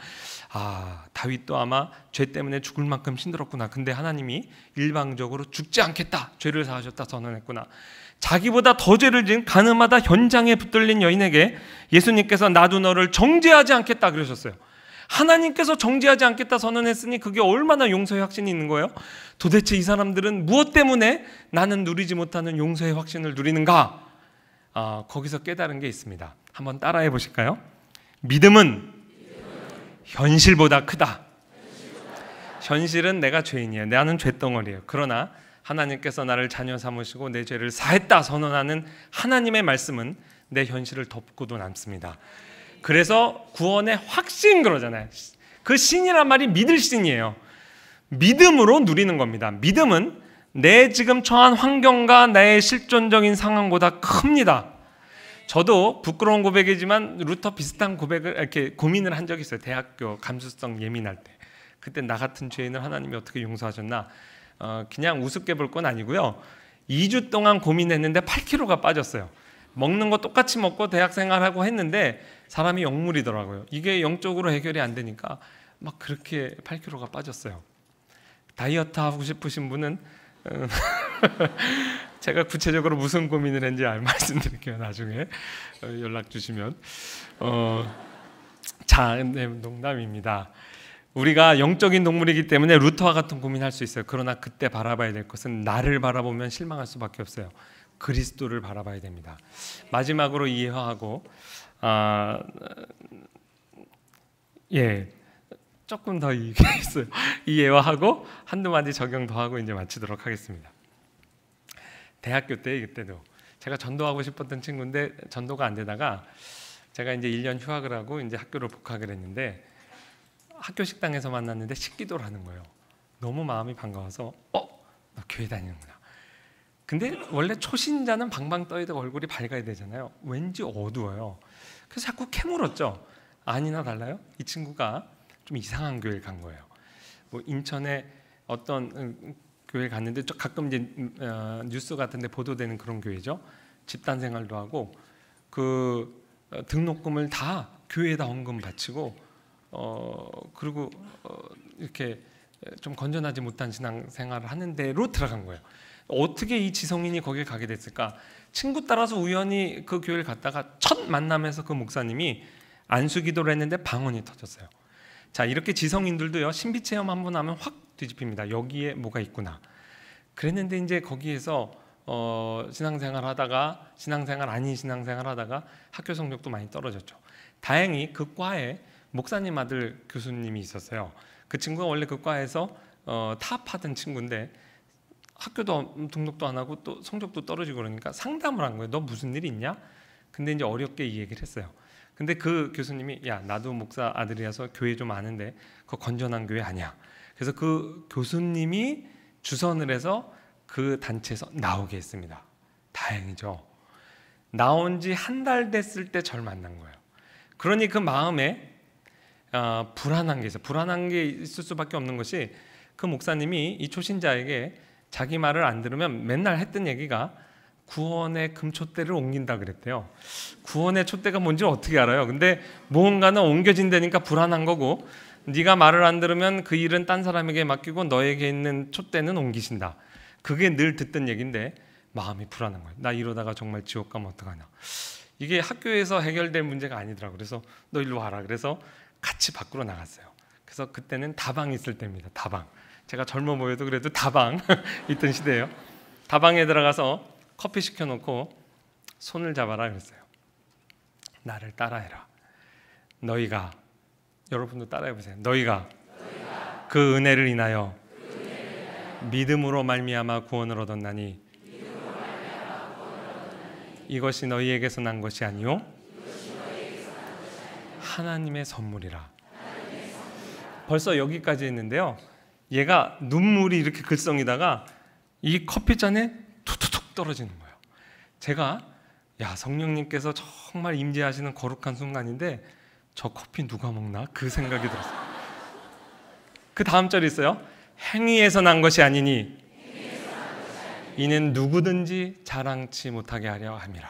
아 다윗도 아마 죄 때문에 죽을 만큼 힘들었구나 근데 하나님이 일방적으로 죽지 않겠다 죄를 사하셨다 선언했구나 자기보다 더 죄를 지은 가늠하다 현장에 붙들린 여인에게 예수님께서 나도 너를 정죄하지 않겠다 그러셨어요. 하나님께서 정죄하지 않겠다 선언했으니 그게 얼마나 용서의 확신이 있는 거예요? 도대체 이 사람들은 무엇 때문에 나는 누리지 못하는 용서의 확신을 누리는가? 아, 거기서 깨달은 게 있습니다. 한번 따라해 보실까요? 믿음은 현실보다 크다. 현실은 내가 죄인이야. 나는 죄덩어리예요. 그러나 하나님께서 나를 자녀 삼으시고 내 죄를 사했다 선언하는 하나님의 말씀은 내 현실을 덮고도 남습니다. 그래서 구원의 확신 그러잖아요. 그 신이란 말이 믿을 신이에요. 믿음으로 누리는 겁니다. 믿음은 내 지금 처한 환경과 나의 실존적인 상황보다 큽니다. 저도 부끄러운 고백이지만 루터 비슷한 고백을 이렇게 고민을 한 적이 있어요. 대학교 감수성 예민할 때. 그때 나 같은 죄인을 하나님이 어떻게 용서하셨나? 어, 그냥 우습게 볼 건 아니고요. 2주 동안 고민했는데 8kg가 빠졌어요. 먹는 거 똑같이 먹고 대학 생활하고 했는데 사람이 영물이더라고요. 이게 영적으로 해결이 안 되니까 막 그렇게 8kg가 빠졌어요. 다이어트 하고 싶으신 분은 음, [LAUGHS] 제가 구체적으로 무슨 고민을 했는지 [LAUGHS] 말씀드릴게요. 나중에 연락 주시면. 어, 자, 네, 농담입니다. 우리가 영적인 동물이기 때문에 루터와 같은 고민할 수 있어요. 그러나 그때 바라봐야 될 것은 나를 바라보면 실망할 수밖에 없어요. 그리스도를 바라봐야 됩니다. 마지막으로 이해하고 아, 예 조금 더 이해했어요. [LAUGHS] 이해하고 한두 마디 적용도 하고 이제 마치도록 하겠습니다. 대학교 때그때도 제가 전도하고 싶었던 친구인데 전도가 안 되다가 제가 이제 1년 휴학을 하고 이제 학교를 복학을 했는데 학교 식당에서 만났는데 식기도라는 거예요. 너무 마음이 반가워서 어? 나 교회 다니는구나. 근데 원래 초신자는 방방 떠이다 얼굴이 밝아야 되잖아요. 왠지 어두워요. 그래서 자꾸 캐물었죠. 아니나 달라요. 이 친구가 좀 이상한 교회 간 거예요. 뭐 인천에 어떤 음, 음, 교회 갔는데 가끔 이제 음, 어, 뉴스 같은데 보도되는 그런 교회죠. 집단 생활도 하고 그 어, 등록금을 다 교회에다 헌금 바치고 어 그리고 어, 이렇게 좀 건전하지 못한 신앙생활을 하는 데로 들어간 거예요. 어떻게 이 지성인이 거기에 가게 됐을까? 친구 따라서 우연히 그 교회를 갔다가 첫 만남에서 그 목사님이 안수기도를 했는데 방언이 터졌어요. 자 이렇게 지성인들도요 신비 체험 한번 하면 확 뒤집힙니다. 여기에 뭐가 있구나. 그랬는데 이제 거기에서 어, 신앙생활 하다가 신앙생활 아닌 신앙생활 하다가 학교 성적도 많이 떨어졌죠. 다행히 그 과에 목사님 아들 교수님이 있었어요. 그 친구가 원래 그 과에서 어, 탑하던 친구인데 학교도 등록도 안 하고 또 성적도 떨어지고 그러니까 상담을 한 거예요. 너 무슨 일 있냐? 근데 이제 어렵게 이 얘기를 했어요. 근데 그 교수님이 야 나도 목사 아들이어서 교회 좀 아는데 그 건전한 교회 아니야. 그래서 그 교수님이 주선을 해서 그 단체에서 나오게 했습니다. 다행이죠. 나온 지 한 달 됐을 때 절 만난 거예요. 그러니 그 마음에 어, 불안한 게 있어요. 불안한 게 있을 수밖에 없는 것이 그 목사님이 이 초신자에게 자기 말을 안 들으면 맨날 했던 얘기가 구원의 금초대를 옮긴다 그랬대요. 구원의 초대가 뭔지 어떻게 알아요? 근데 무언가는 옮겨진다니까 불안한 거고 네가 말을 안 들으면 그 일은 딴 사람에게 맡기고 너에게 있는 초대는 옮기신다. 그게 늘 듣던 얘긴데 마음이 불안한 거예요. 나 이러다가 정말 지옥 가면 어떡하냐. 이게 학교에서 해결될 문제가 아니더라고. 그래서 너 일로 와라. 그래서 같이 밖으로 나갔어요. 그래서 그때는 다방 있을 때입니다. 다방. 제가 젊어 보여도 그래도 다방 [LAUGHS] 있던 시대예요. 다방에 들어가서 커피 시켜놓고 손을 잡아라 그랬어요. 나를 따라해라. 너희가 여러분도 따라해 보세요. 너희가, 너희가 그 은혜를 인하여, 그 은혜를 인하여 믿음으로 말미암아 믿음으로 말미암아 구원을 얻었나니 이것이 너희에게서 난 것이 아니요 하나님의 선물이라. 벌써 여기까지 했는데요. 얘가 눈물이 이렇게 글썽이다가 이 커피잔에 툭툭툭 떨어지는 거예요. 제가 야 성령님께서 정말 임재하시는 거룩한 순간인데 저 커피 누가 먹나 그 생각이 들었어요. 그 다음 절 있어요. 행위에서 난 것이 아니니 이는 누구든지 자랑치 못하게 하려 함이라.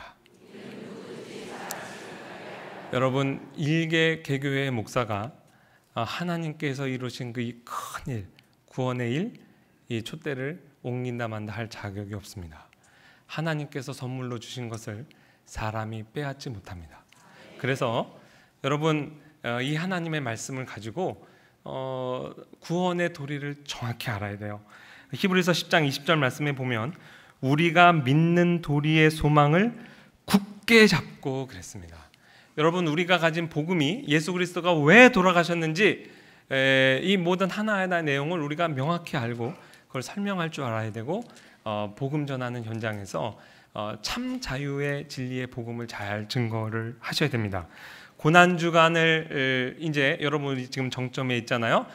여러분 일개 개교회 목사가 아, 하나님께서 이루신 그큰 일, 구원의 일, 이 촛대를 옮긴다 만다 할 자격이 없습니다. 하나님께서 선물로 주신 것을 사람이 빼앗지 못합니다. 그래서 여러분 어, 이 하나님의 말씀을 가지고 어, 구원의 도리를 정확히 알아야 돼요. 히브리서 10장 20절 말씀에 보면 우리가 믿는 도리의 소망을 굳게 잡고 그랬습니다. 여러분 우리가 가진 복음이 예수 그리스도가 왜 돌아가셨는지 에, 이 모든 하나하나 의 내용을 우리가 명확히 알고 그걸 설명할 줄 알아야 되고 어, 복음 전하는 현장에서 어, 참 자유의 진리의 복음을 잘 증거를 하셔야 됩니다. 고난 주간을 이제 여러분이 지금 정점에 있잖아요.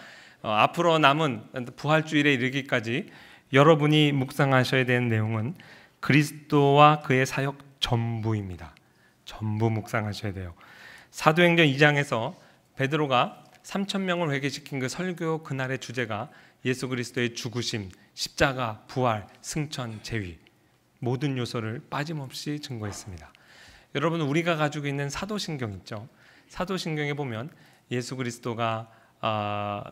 어, 앞으로 남은 부활 주일에 이르기까지 여러분이 묵상하셔야 되는 내용은 그리스도와 그의 사역 전부입니다. 전부 묵상하셔야 돼요. 사도행전 2장에서 베드로가 3천 명을 회개시킨 그 설교 그날의 주제가 예수 그리스도의 죽으심, 십자가, 부활, 승천, 재위 모든 요소를 빠짐없이 증거했습니다. 여러분 우리가 가지고 있는 사도신경 있죠. 사도신경에 보면 예수 그리스도가 아,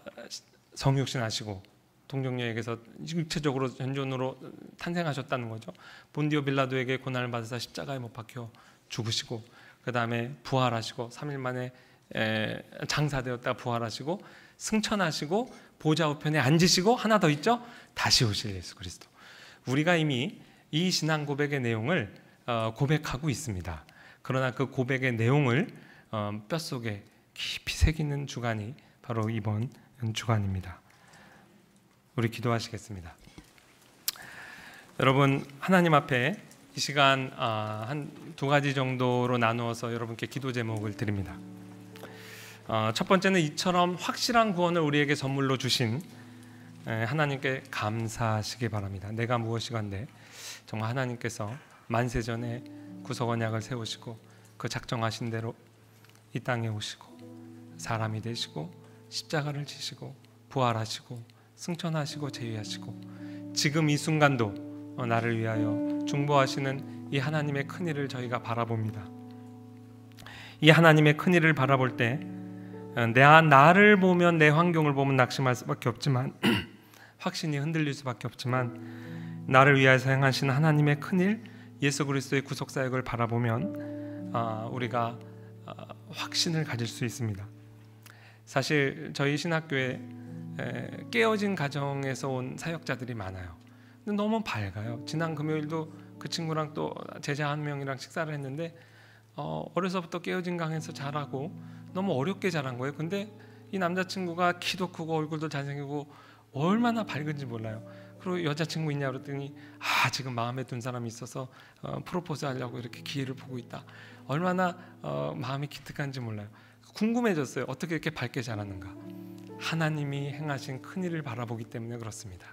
성육신하시고 동정녀에게서 육체적으로 전존으로 탄생하셨다는 거죠. 본디오 빌라도에게 고난을 받으사 십자가에 못 박혀 죽으시고 그 다음에 부활하시고 3일 만에 장사되었다 부활하시고 승천하시고 보좌 우편에 앉으시고 하나 더 있죠 다시 오실 예수 그리스도 우리가 이미 이 신앙 고백의 내용을 어, 고백하고 있습니다 그러나 그 고백의 내용을 어, 뼛속에 깊이 새기는 주간이 바로 이번 주간입니다 우리 기도하시겠습니다 여러분 하나님 앞에 이 시간 아, 한두 가지 정도로 나누어서 여러분께 기도 제목을 드립니다. 어, 첫 번째는 이처럼 확실한 구원을 우리에게 선물로 주신 하나님께 감사하시기 바랍니다. 내가 무엇이건데 정말 하나님께서 만세전에 구속언약을 세우시고 그 작정하신 대로 이 땅에 오시고 사람이 되시고 십자가를 지시고 부활하시고 승천하시고 재위하시고 지금 이 순간도 나를 위하여 중보하시는 이 하나님의 큰 일을 저희가 바라봅니다. 이 하나님의 큰 일을 바라볼 때내 어, 나를 보면 내 환경을 보면 낙심할 수밖에 없지만 [CLEARS THROAT] 확신이 흔들릴 수밖에 없지만 나를 위하여행하시 하나님의 큰 일, 예수 그리스도의 구속 사역을 바라보면 어, 우리가 어, 확신을 가질 수 있습니다. 사실 저희 신학교에 깨어진 가정에서 온 사역자들이 많아요. 근데 너무 밝아요. 지난 금요일도 그 친구랑 또 제자 한 명이랑 식사를 했는데 어, 어려서부터 깨어진 강에서 자라고 너무 어렵게 자란 거예요. 근데 이 남자친구가 키도 크고 얼굴도 잘생기고 얼마나 밝은지 몰라요. 그리고 여자친구 있냐 그랬더니 아 지금 마음에 든 사람이 있어서 어, 프로포즈 하려고 이렇게 기회를 보고 있다. 얼마나 어, 마음이 기특한지 몰라요. 궁금해졌어요. 어떻게 이렇게 밝게 자랐는가. 하나님이 행하신 큰 일을 바라보기 때문에 그렇습니다.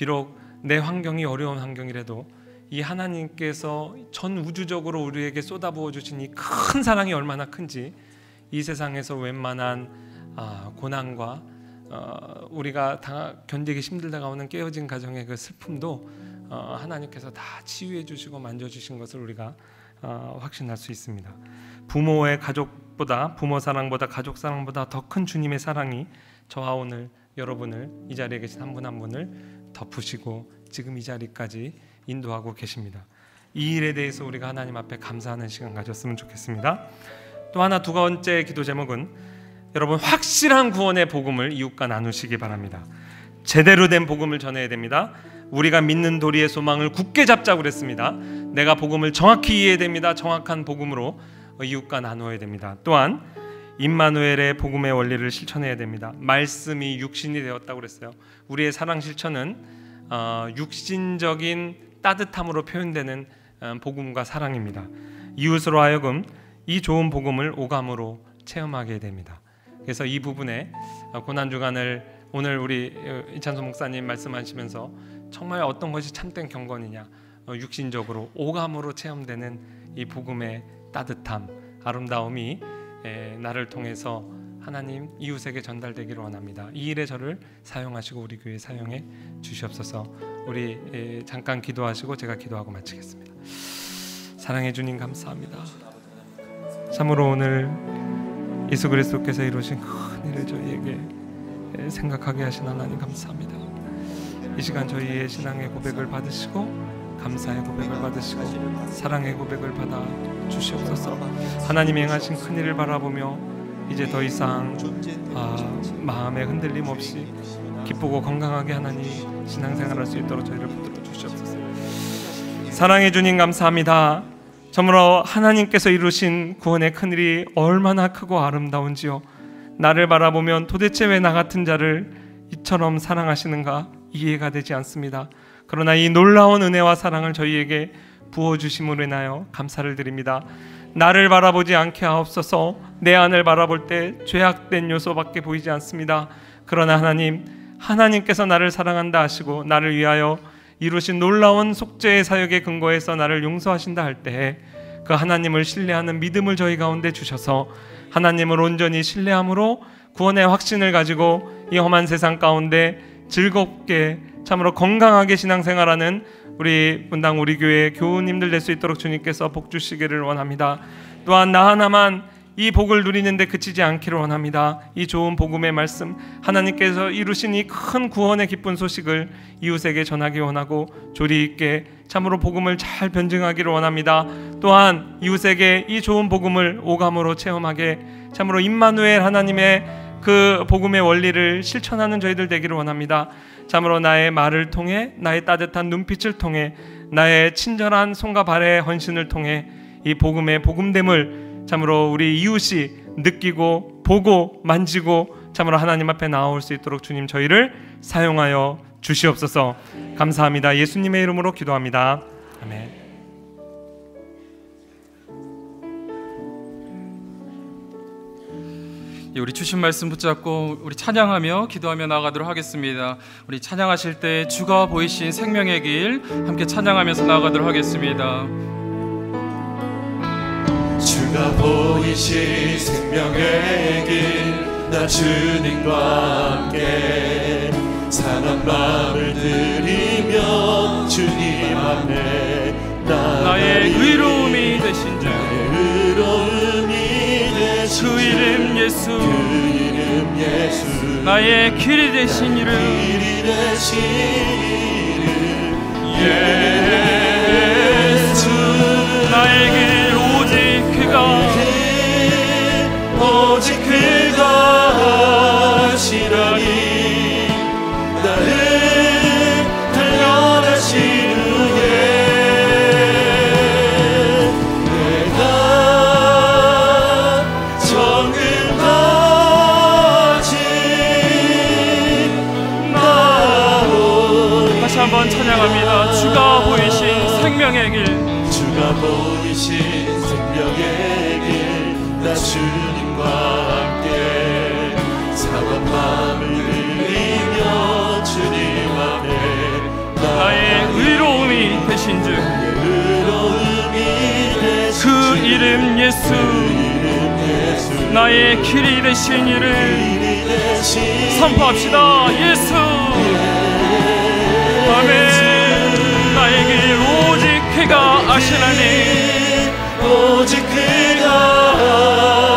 비록 내 환경이 어려운 환경이라도 이 하나님께서 전 우주적으로 우리에게 쏟아부어 주신 이 큰 사랑이 얼마나 큰지 이 세상에서 웬만한 아, 고난과 어, 우리가 견디기 힘들다가 오는 깨어진 가정의 그 슬픔도 어, 하나님께서 다 치유해 주시고 만져 주신 것을 우리가 어, 확신할 수 있습니다. 부모의 가족보다 부모 사랑보다 가족 사랑보다 더 큰 주님의 사랑이 저와 오늘 여러분을 이 자리에 계신 한 분한 한 분을 덮으시고 지금 이 자리까지 인도하고 계십니다. 이 일에 대해서 우리가 하나님 앞에 감사하는 시간 가졌으면 좋겠습니다. 또 하나 두 번째 기도 제목은 여러분 확실한 구원의 복음을 이웃과 나누시기 바랍니다. 제대로 된 복음을 전해야 됩니다. 우리가 믿는 도리의 소망을 굳게 잡자 그랬습니다. 내가 복음을 정확히 이해됩니다. 정확한 복음으로 이웃과 나누어야 됩니다. 또한 임마누엘의 복음의 원리를 실천해야 됩니다. 말씀이 육신이 되었다고 그랬어요. 우리의 사랑 실천은 어, 육신적인 따뜻함으로 표현되는 어, 복음과 사랑입니다. 이웃으로 하여금 이 좋은 복음을 오감으로 체험하게 됩니다. 그래서 이 부분에 어, 고난 주간을 오늘 우리 어, 이찬소 목사님 말씀하시면서 정말 어떤 것이 참된 경건이냐 육신적으로 오감으로 체험되는 이 복음의 따뜻함 아름다움이 예, 나를 통해서 하나님 이웃에게 전달되기를 원합니다. 이 일에 저를 사용하시고 우리 교회 사용해 주시옵소서. 우리 예, 잠깐 기도하시고 제가 기도하고 마치겠습니다. 사랑해 주님 감사합니다. 참으로 오늘 예수 그리스도께서 이루신 큰 일을 저희에게 예, 생각하게 하신 하나님 감사합니다. 이 시간 저희의 신앙의 고백을 받으시고 감사의 고백을 받으시고 사랑의 고백을 받아 주시옵소서 하나님 행하신 큰 일을 바라보며 이제 더 이상 아, 마음에 흔들림 없이 기쁘고 건강하게 하나님 신앙생활할 수 있도록 저희를 붙들어 주시옵소서 사랑해 주님 감사합니다 참으로 하나님께서 이루신 구원의 큰일이 얼마나 크고 아름다운지요 나를 바라보면 도대체 왜 나 같은 자를 이처럼 사랑하시는가 이해가 되지 않습니다 그러나 이 놀라운 은혜와 사랑을 저희에게 부어 주심으로 인하여 감사를 드립니다. 나를 바라보지 않게 하옵소서. 내 안을 바라볼 때 죄악된 요소밖에 보이지 않습니다. 그러나 하나님, 하나님께서 나를 사랑한다 하시고 나를 위하여 이루신 놀라운 속죄의 사역의 근거에서 나를 용서하신다 할 때에 그 하나님을 신뢰하는 믿음을 저희 가운데 주셔서 하나님을 온전히 신뢰함으로 구원의 확신을 가지고 이 험한 세상 가운데 즐겁게 참으로 건강하게 신앙생활하는 우리 분당 우리 교회 교우님들 될 수 있도록 주님께서 복 주시기를 원합니다. 또한 나 하나만 이 복을 누리는데 그치지 않기를 원합니다. 이 좋은 복음의 말씀 하나님께서 이루신 이 큰 구원의 기쁜 소식을 이웃에게 전하기 원하고 조리 있게 참으로 복음을 잘 변증하기를 원합니다. 또한 이웃에게 이 좋은 복음을 오감으로 체험하게 참으로 임마누엘 하나님의 그 복음의 원리를 실천하는 저희들 되기를 원합니다. 참으로 나의 말을 통해 나의 따뜻한 눈빛을 통해 나의 친절한 손과 발의 헌신을 통해 이 복음의 복음됨을 참으로 우리 이웃이 느끼고 보고 만지고 참으로 하나님 앞에 나올 수 있도록 주님 저희를 사용하여 주시옵소서. 감사합니다. 예수님의 이름으로 기도합니다. 아멘. 예, 우리 주신 말씀 붙잡고 우리 찬양하며 기도하며 나가도록 하겠습니다. 우리 찬양하실 때 주가 보이신 생명의 길 함께 찬양하면서 나가도록 하겠습니다. 주가 보이신 생명의 길 나 주님과 함께 사랑 마음을 드리며 주님 앞에 나의 의로움이 되신 주 예수 그 이름 예수 나의 길이 되신 이름 그 예수 나에게 예수 나의 길이 되신 이를 선포합시다 예수 아멘 나에게 오직 그가 아시나니 오직 그가